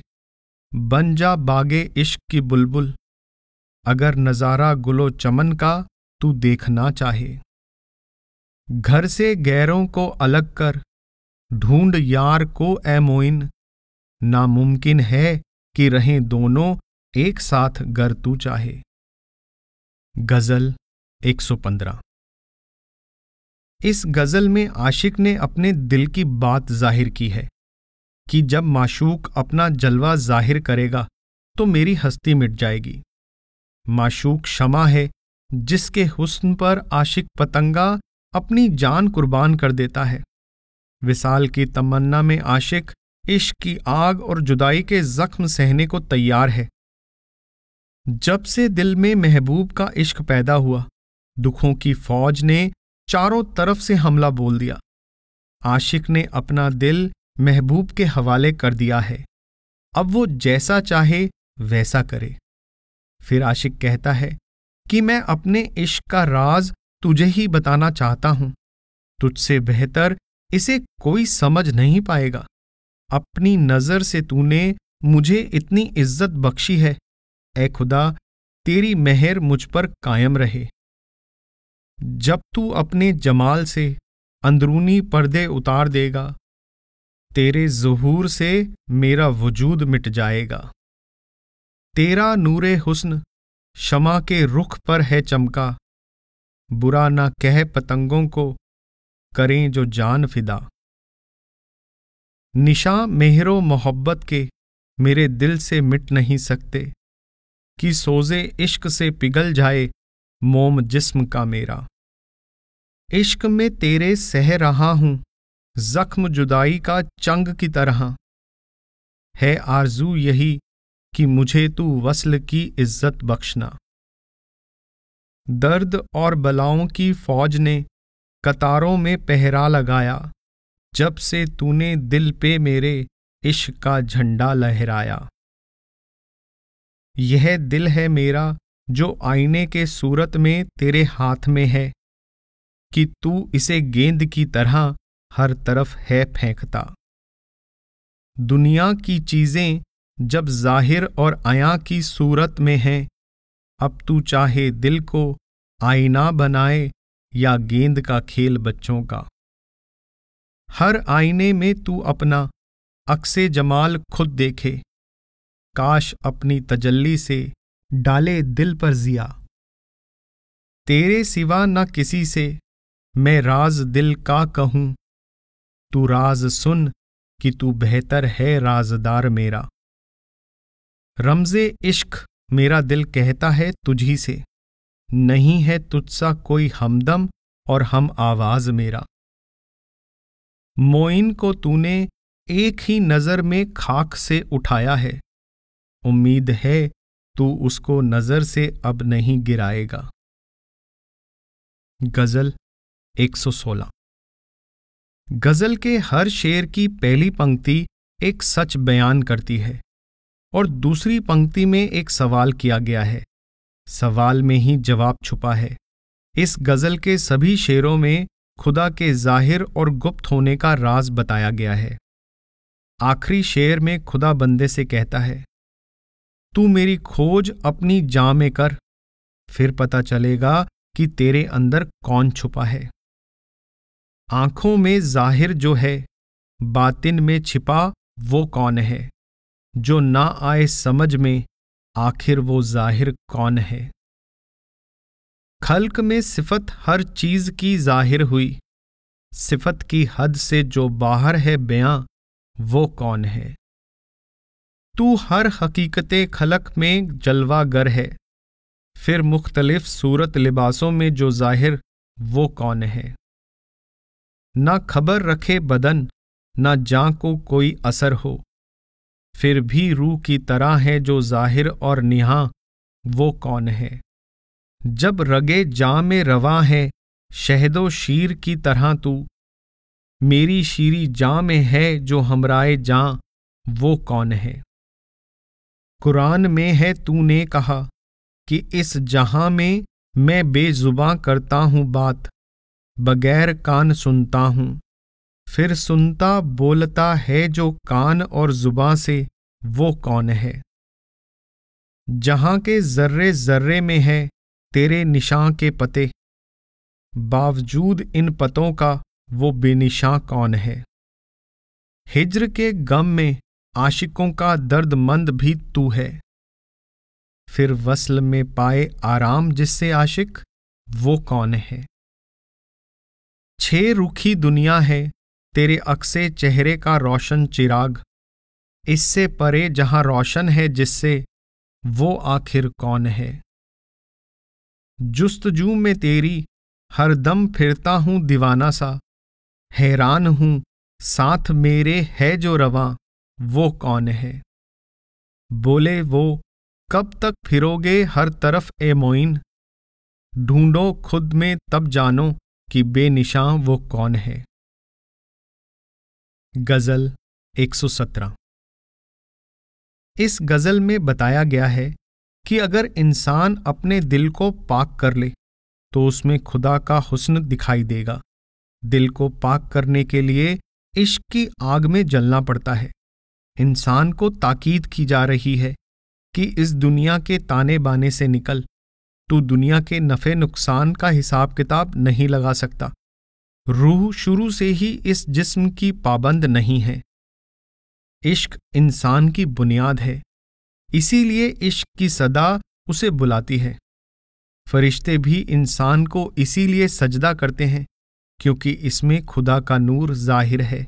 [SPEAKER 1] बन जा बागे इश्क की बुलबुल अगर नज़ारा गुलो चमन का तू देखना चाहे घर से गैरों को अलग कर ढूंढ यार को ए मोइन नामुमकिन है कि रहें दोनों एक साथ गर तू चाहे गजल 115 इस गजल में आशिक ने अपने दिल की बात जाहिर की है कि जब माशूक अपना जलवा जाहिर करेगा तो मेरी हस्ती मिट जाएगी माशूक क्षमा है जिसके हुस्न पर आशिक पतंगा अपनी जान कुर्बान कर देता है विशाल की तमन्ना में आशिक इश्क की आग और जुदाई के जख्म सहने को तैयार है जब से दिल में महबूब का इश्क पैदा हुआ दुखों की फौज ने चारों तरफ से हमला बोल दिया आशिक ने अपना दिल महबूब के हवाले कर दिया है अब वो जैसा चाहे वैसा करे फिर आशिक कहता है कि मैं अपने इश्क का राज तुझे ही बताना चाहता हूं तुझसे बेहतर इसे कोई समझ नहीं पाएगा अपनी नज़र से तूने मुझे इतनी इज्जत बख्शी है ए खुदा तेरी मेहर मुझ पर कायम रहे जब तू अपने जमाल से अंदरूनी पर्दे उतार देगा तेरे जहूर से मेरा वजूद मिट जाएगा तेरा नूरे हुस्न शमा के रुख पर है चमका बुरा ना कह पतंगों को करें जो जान फिदा निशा मेहरो मोहब्बत के मेरे दिल से मिट नहीं सकते कि सोजे इश्क से पिघल जाए मोम जिस्म का मेरा इश्क में तेरे सह रहा हूं जख्म जुदाई का चंग की तरह है आरजू यही कि मुझे तू वसल की इज्जत बख्शना दर्द और बलाओं की फौज ने कतारों में पहरा लगाया जब से तूने दिल पे मेरे इश्क का झंडा लहराया यह दिल है मेरा जो आईने के सूरत में तेरे हाथ में है कि तू इसे गेंद की तरह हर तरफ है फेंकता दुनिया की चीजें जब जाहिर और आया की सूरत में हैं अब तू चाहे दिल को आईना बनाए या गेंद का खेल बच्चों का हर आईने में तू अपना अक्से जमाल खुद देखे काश अपनी तजल्ली से डाले दिल पर जिया तेरे सिवा न किसी से मैं राज दिल का कहूं तू राज सुन कि तू बेहतर है राजदार मेरा रमजे इश्क मेरा दिल कहता है तुझी से नहीं है तुझसा कोई हमदम और हम आवाज मेरा मोइन को तूने एक ही नज़र में खाक से उठाया है उम्मीद है तू उसको नज़र से अब नहीं गिराएगा गज़ल 116 गज़ल के हर शेर की पहली पंक्ति एक सच बयान करती है और दूसरी पंक्ति में एक सवाल किया गया है सवाल में ही जवाब छुपा है इस गज़ल के सभी शेरों में खुदा के जाहिर और गुप्त होने का राज बताया गया है आखिरी शेर में खुदा बंदे से कहता है तू मेरी खोज अपनी जा में कर फिर पता चलेगा कि तेरे अंदर कौन छुपा है आंखों में जाहिर जो है बातिन में छिपा वो कौन है जो ना आए समझ में आखिर वो जाहिर कौन है खल्क में सिफत हर चीज़ की जाहिर हुई सिफत की हद से जो बाहर है बयां वो कौन है तू हर हकीकत खलक में जलवागर है फिर मुख्तलिफ सूरत लिबासों में जो जाहिर वो कौन है ना खबर रखे बदन ना जां को कोई असर हो फिर भी रूह की तरह है जो जाहिर और निहा वो कौन है जब रगे जा में रवा है शहदो शीर की तरह तू मेरी शीरी जा में है जो हमराए जा वो कौन है कुरान में है तूने कहा कि इस जहां में मैं बेजुबा करता हूं बात बगैर कान सुनता हूं फिर सुनता बोलता है जो कान और जुबा से वो कौन है जहां के जर्रे जर्रे में है तेरे निशां के पते बावजूद इन पतों का वो बेनिशां कौन है हिज्र के गम में आशिकों का दर्द मंद भी तू है फिर वसल में पाए आराम जिससे आशिक वो कौन है छे रुखी दुनिया है तेरे अक्से चेहरे का रोशन चिराग इससे परे जहां रोशन है जिससे वो आखिर कौन है जुस्तजू में तेरी हर दम फिरता हूँ दीवाना सा हैरान हूँ साथ मेरे है जो रवा वो कौन है बोले वो कब तक फिरोगे हर तरफ ए मोइन ढूंढो खुद में तब जानो कि बेनिशां वो कौन है गज़ल 117 इस गज़ल में बताया गया है कि अगर इंसान अपने दिल को पाक कर ले तो उसमें खुदा का हुस्न दिखाई देगा दिल को पाक करने के लिए इश्क की आग में जलना पड़ता है इंसान को ताकीद की जा रही है कि इस दुनिया के ताने बाने से निकल तू दुनिया के नफ़े नुकसान का हिसाब किताब नहीं लगा सकता रूह शुरू से ही इस जिस्म की पाबंद नहीं है इश्क इंसान की बुनियाद है इसीलिए इश्क की सदा उसे बुलाती है फरिश्ते भी इंसान को इसीलिए सजदा करते हैं क्योंकि इसमें खुदा का नूर जाहिर है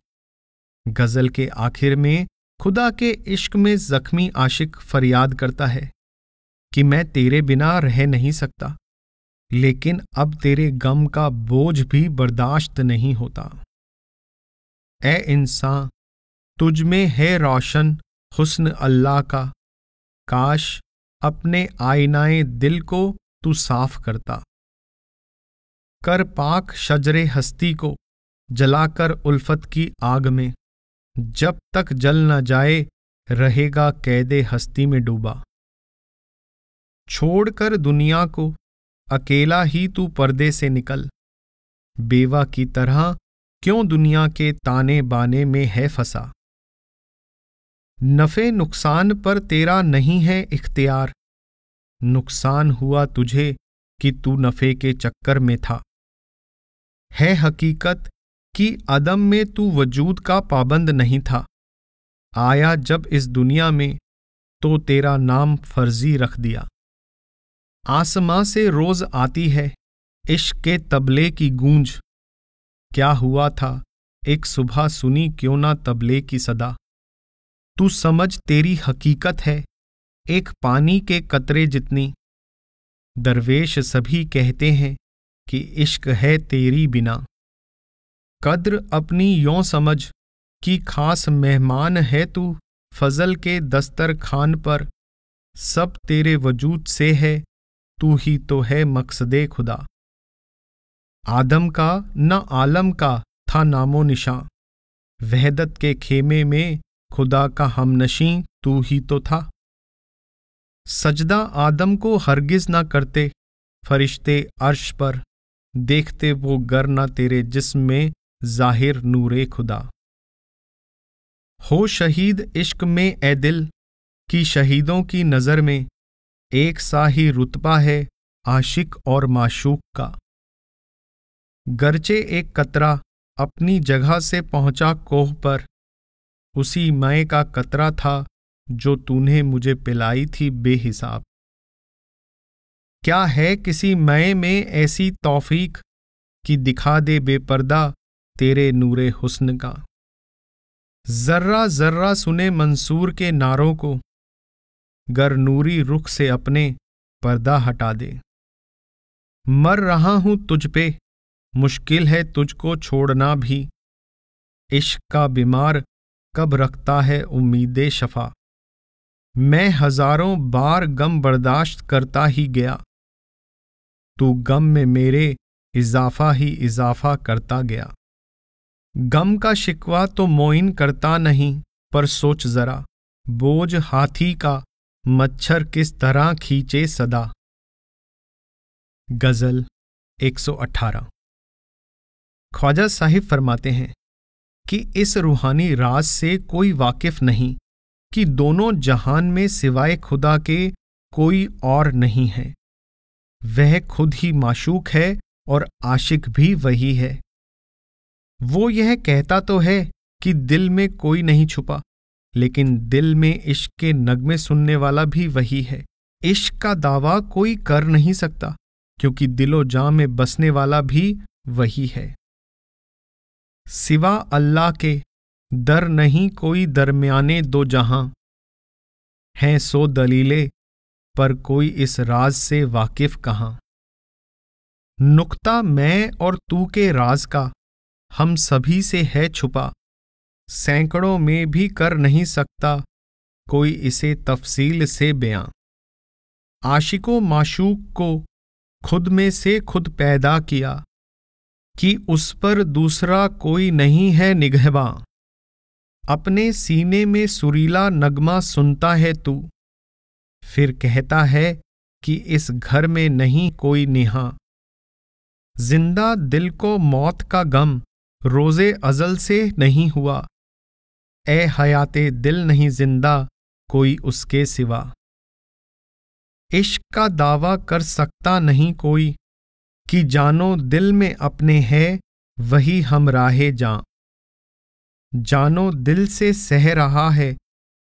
[SPEAKER 1] गजल के आखिर में खुदा के इश्क में जख्मी आशिक फरियाद करता है कि मैं तेरे बिना रह नहीं सकता लेकिन अब तेरे गम का बोझ भी बर्दाश्त नहीं होता ए इंसान तुझ में है रोशन हुस्न अल्लाह का काश अपने आईनाए दिल को तू साफ करता कर पाक शजरे हस्ती को जलाकर उल्फत की आग में जब तक जल न जाए रहेगा कैदे हस्ती में डूबा छोड़कर दुनिया को अकेला ही तू पर्दे से निकल बेवा की तरह क्यों दुनिया के ताने बाने में है फंसा नफ़े नुकसान पर तेरा नहीं है इख्तियार नुकसान हुआ तुझे कि तू नफ़े के चक्कर में था है हकीकत कि अदम में तू वजूद का पाबंद नहीं था आया जब इस दुनिया में तो तेरा नाम फर्जी रख दिया आसमां से रोज आती है इश्क के तबले की गूंज क्या हुआ था एक सुबह सुनी क्यों ना तबले की सदा तू समझ तेरी हकीकत है एक पानी के कतरे जितनी दरवेश सभी कहते हैं कि इश्क है तेरी बिना कद्र अपनी यों समझ कि खास मेहमान है तू फजल के दस्तर खान पर सब तेरे वजूद से है तू ही तो है मकसदे खुदा आदम का न आलम का था नामो निशां वहदत के खेमे में खुदा का हमनशी तू ही तो था सजदा आदम को हरगिज ना करते फरिश्ते अर्श पर देखते वो गर ना तेरे जिस्म में जाहिर नूरे खुदा हो शहीद इश्क में ए दिल कि शहीदों की नज़र में एक सा ही रुतबा है आशिक और माशूक का गरचे एक कतरा अपनी जगह से पहुंचा कोह पर उसी मय का कतरा था जो तूने मुझे पिलाई थी बेहिसाब क्या है किसी मय में ऐसी तौफीक कि दिखा दे बेपर्दा तेरे नूरे हुस्न का जर्रा जर्रा सुने मंसूर के नारों को गर नूरी रुख से अपने पर्दा हटा दे मर रहा हूं तुझ पे मुश्किल है तुझको छोड़ना भी इश्क का बीमार कब रखता है उम्मीद शफा मैं हजारों बार गम बर्दाश्त करता ही गया तू गम में मेरे इजाफा ही इजाफा करता गया गम का शिकवा तो मोइन करता नहीं पर सोच जरा बोझ हाथी का मच्छर किस तरह खींचे सदा गजल 118 ख्वाजा साहिब फरमाते हैं कि इस रूहानी राज से कोई वाकिफ नहीं कि दोनों जहान में सिवाय खुदा के कोई और नहीं है वह खुद ही माशूक है और आशिक भी वही है वो यह कहता तो है कि दिल में कोई नहीं छुपा लेकिन दिल में इश्क के नगमे सुनने वाला भी वही है इश्क का दावा कोई कर नहीं सकता क्योंकि दिलो जां में बसने वाला भी वही है सिवा अल्लाह के दर नहीं कोई दरमियाने दो जहां हैं सो दलीले पर कोई इस राज से वाकिफ कहाँ नुक्ता मैं और तू के राज का हम सभी से है छुपा सैकड़ों में भी कर नहीं सकता कोई इसे तफसील से बयां आशिको माशूक को खुद में से खुद पैदा किया कि उस पर दूसरा कोई नहीं है निगहबा अपने सीने में सुरीला नगमा सुनता है तू फिर कहता है कि इस घर में नहीं कोई निहा जिंदा दिल को मौत का गम रोज़े अजल से नहीं हुआ ए हयाते दिल नहीं जिंदा कोई उसके सिवा इश्क का दावा कर सकता नहीं कोई कि जानो दिल में अपने है वही हम राहे जा जानो दिल से सह रहा है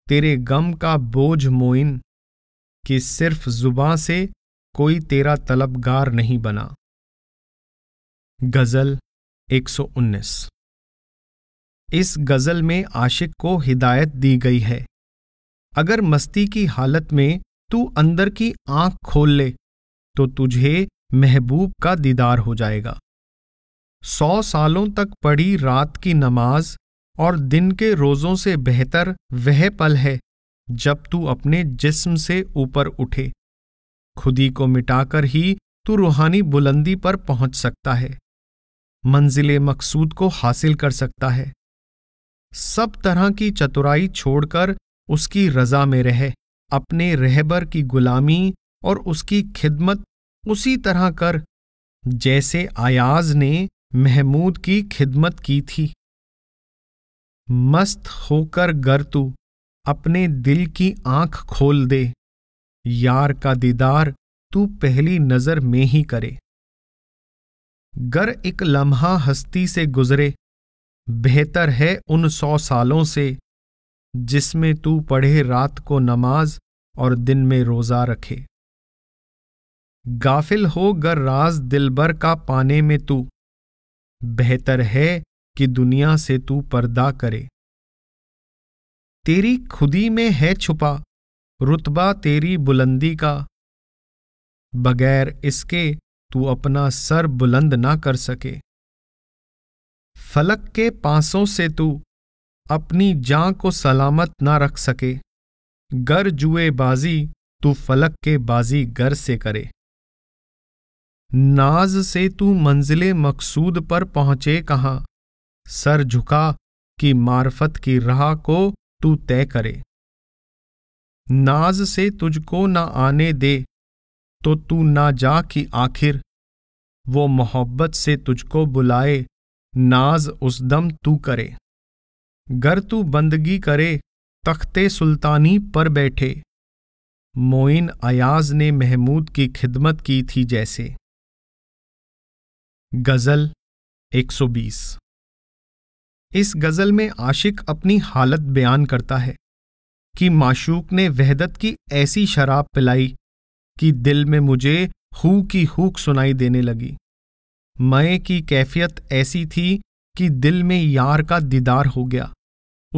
[SPEAKER 1] तेरे गम का बोझ मोइन कि सिर्फ जुबा से कोई तेरा तलबगार नहीं बना गजल 119 इस गजल में आशिक को हिदायत दी गई है अगर मस्ती की हालत में तू अंदर की आंख खोल ले तो तुझे महबूब का दीदार हो जाएगा सौ सालों तक पड़ी रात की नमाज और दिन के रोज़ों से बेहतर वह पल है जब तू अपने जिस्म से ऊपर उठे खुदी को मिटाकर ही तू रूहानी बुलंदी पर पहुंच सकता है मंजिल मकसूद को हासिल कर सकता है सब तरह की चतुराई छोड़कर उसकी रजा में रह अपने रहबर की गुलामी और उसकी खिदमत उसी तरह कर जैसे आयाज ने महमूद की खिदमत की थी मस्त होकर गर तू अपने दिल की आंख खोल दे यार का दीदार तू पहली नजर में ही करे गर एक लम्हा हस्ती से गुजरे बेहतर है उन सौ सालों से जिसमें तू पढ़े रात को नमाज और दिन में रोज़ा रखे गाफिल हो गर राज दिलबर का पाने में तू बेहतर है कि दुनिया से तू पर्दा करे तेरी खुदी में है छुपा रुतबा तेरी बुलंदी का बगैर इसके तू अपना सर बुलंद ना कर सके फलक के पासों से तू अपनी जां को सलामत ना रख सके गर जुए बाजी तू फलक के बाजी गर से करे नाज से तू मंजिल मकसूद पर पहुंचे कहाँ सर झुका कि मार्फत की राह को तू तय करे नाज से तुझको न आने दे तो तू ना जा कि आखिर वो मोहब्बत से तुझको बुलाए नाज उस दम तू करे गर तू बंदगी करे तख्ते सुल्तानी पर बैठे मोइन अयाज ने महमूद की खिदमत की थी जैसे गज़ल 120 इस गज़ल में आशिक अपनी हालत बयान करता है कि माशूक ने वहदत की ऐसी शराब पिलाई कि दिल में मुझे हू की हूक सुनाई देने लगी मैं की कैफियत ऐसी थी कि दिल में यार का दीदार हो गया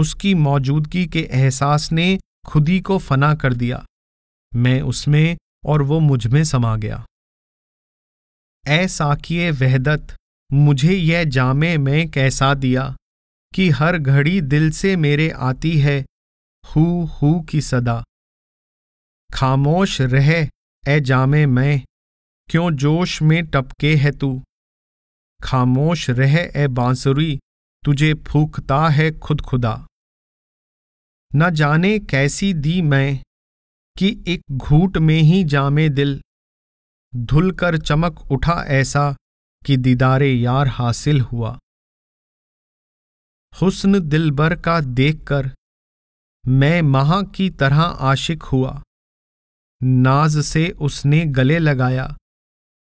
[SPEAKER 1] उसकी मौजूदगी के एहसास ने खुदी को फना कर दिया मैं उसमें और वो मुझमें समा गया ए साकिए वहदत मुझे यह जामे में कैसा दिया कि हर घड़ी दिल से मेरे आती है हु हु की सदा खामोश रह ए जामे मैं क्यों जोश में टपके है तू खामोश रह ए बांसुरी तुझे फूकता है खुद खुदा न जाने कैसी दी मैं कि एक घूट में ही जामे दिल धुल कर चमक उठा ऐसा कि दीदारे यार हासिल हुआ हुस्न दिलबर का देखकर मैं महा की तरह आशिक हुआ नाज से उसने गले लगाया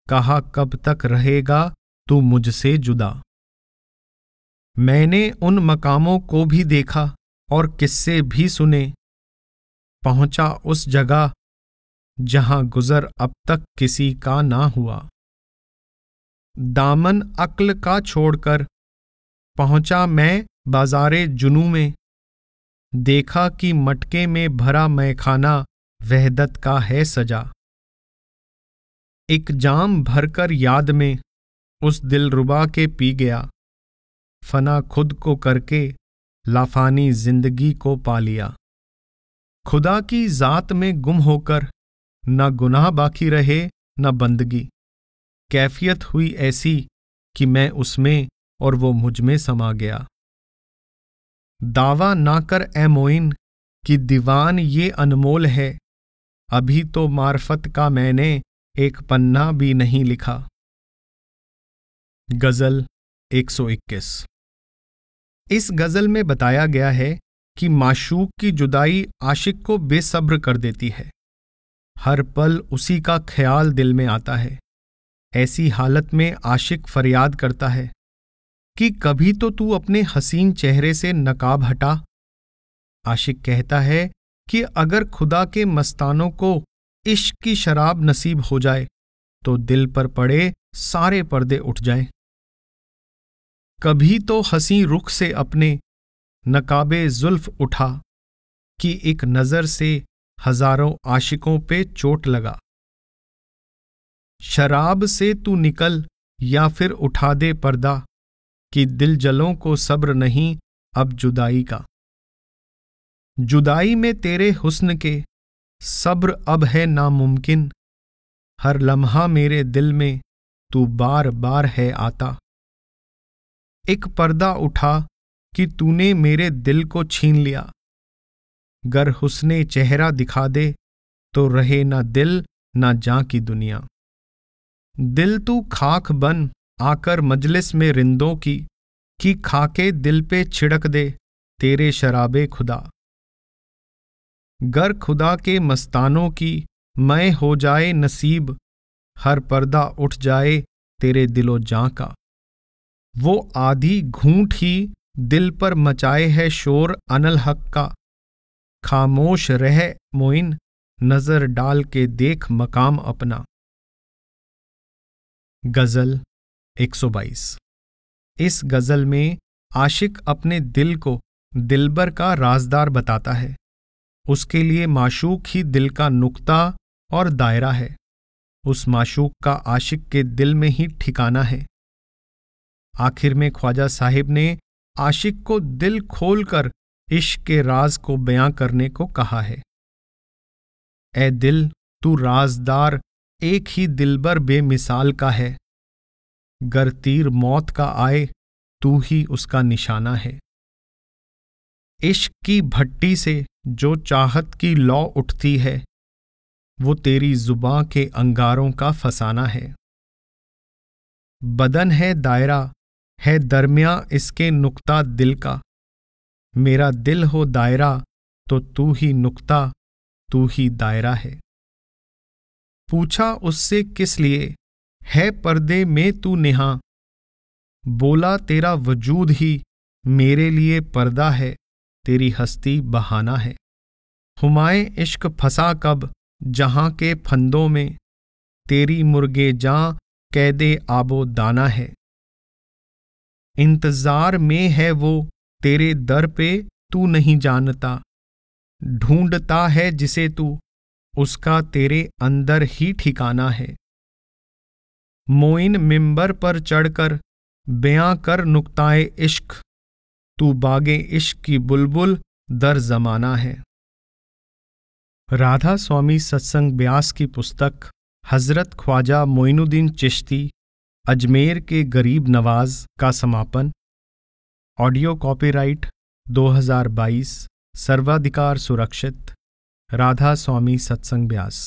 [SPEAKER 1] कहा कब तक रहेगा तू मुझसे जुदा मैंने उन मकामों को भी देखा और किस्से भी सुने पहुंचा उस जगह जहां गुजर अब तक किसी का ना हुआ दामन अक्ल का छोड़कर पहुंचा मैं बाजारे जुनू में देखा कि मटके में भरा मैखाना वहदत का है सजा एक जाम भरकर याद में उस दिल रुबा के पी गया फना खुद को करके लाफानी जिंदगी को पा लिया खुदा की जात में गुम होकर न गुनाह बाकी रहे न बंदगी कैफियत हुई ऐसी कि मैं उसमें और वो मुझ में समा गया दावा ना कर ए मोइन कि दीवान ये अनमोल है अभी तो मार्फत का मैंने एक पन्ना भी नहीं लिखा गजल 121 इस गजल में बताया गया है कि माशूक की जुदाई आशिक को बेसब्र कर देती है हर पल उसी का ख्याल दिल में आता है ऐसी हालत में आशिक फरियाद करता है कि कभी तो तू अपने हसीन चेहरे से नकाब हटा आशिक कहता है कि अगर खुदा के मस्तानों को इश्क की शराब नसीब हो जाए तो दिल पर पड़े सारे पर्दे उठ जाएं। कभी तो हसी रुख से अपने नकाबे जुल्फ उठा कि एक नज़र से हजारों आशिकों पे चोट लगा शराब से तू निकल या फिर उठा दे पर्दा कि दिल जलों को सब्र नहीं अब जुदाई का जुदाई में तेरे हुस्न के सब्र अब है नामुमकिन हर लम्हा मेरे दिल में तू बार बार है आता एक पर्दा उठा कि तूने मेरे दिल को छीन लिया गर हुसने चेहरा दिखा दे तो रहे ना दिल ना जा की दुनिया दिल तू खाक बन आकर मजलिस में रिंदों की कि खाके दिल पे छिड़क दे तेरे शराबे खुदा गर खुदा के मस्तानों की मैं हो जाए नसीब हर पर्दा उठ जाए तेरे दिलो जा का वो आधी घूंट ही दिल पर मचाए है शोर अनल हक का खामोश रह मोइन नजर डाल के देख मकाम अपना गजल 122 इस गजल में आशिक अपने दिल को दिलबर का राजदार बताता है उसके लिए माशूक ही दिल का नुक्ता और दायरा है उस माशूक का आशिक के दिल में ही ठिकाना है आखिर में ख्वाजा साहिब ने आशिक को दिल खोलकर इश्क के राज को बयां करने को कहा है ए दिल तू राजदार एक ही दिलबर बेमिसाल का है गर तीर मौत का आए तू ही उसका निशाना है इश्क की भट्टी से जो चाहत की लौ उठती है वो तेरी जुबां के अंगारों का फसाना है बदन है दायरा है दरमिया इसके नुक्ता दिल का मेरा दिल हो दायरा तो तू ही नुक्ता तू ही दायरा है पूछा उससे किस लिए है पर्दे में तू नेहा बोला तेरा वजूद ही मेरे लिए पर्दा है तेरी हस्ती बहाना है हुमाए इश्क फंसा कब जहां के फंदों में तेरी मुर्गे जा कैदे आबो दाना है इंतजार में है वो तेरे दर पे तू नहीं जानता ढूंढता है जिसे तू उसका तेरे अंदर ही ठिकाना है मोइन मिंबर पर चढ़कर बयां कर नुकताए इश्क तू बागे इश्क की बुलबुल दर जमाना है राधा स्वामी सत्संग ब्यास की पुस्तक हजरत ख्वाजा मोइनुद्दीन चिश्ती अजमेर के गरीब नवाज का समापन ऑडियो कॉपीराइट 2022 सर्वाधिकार सुरक्षित राधा स्वामी सत्संग व्यास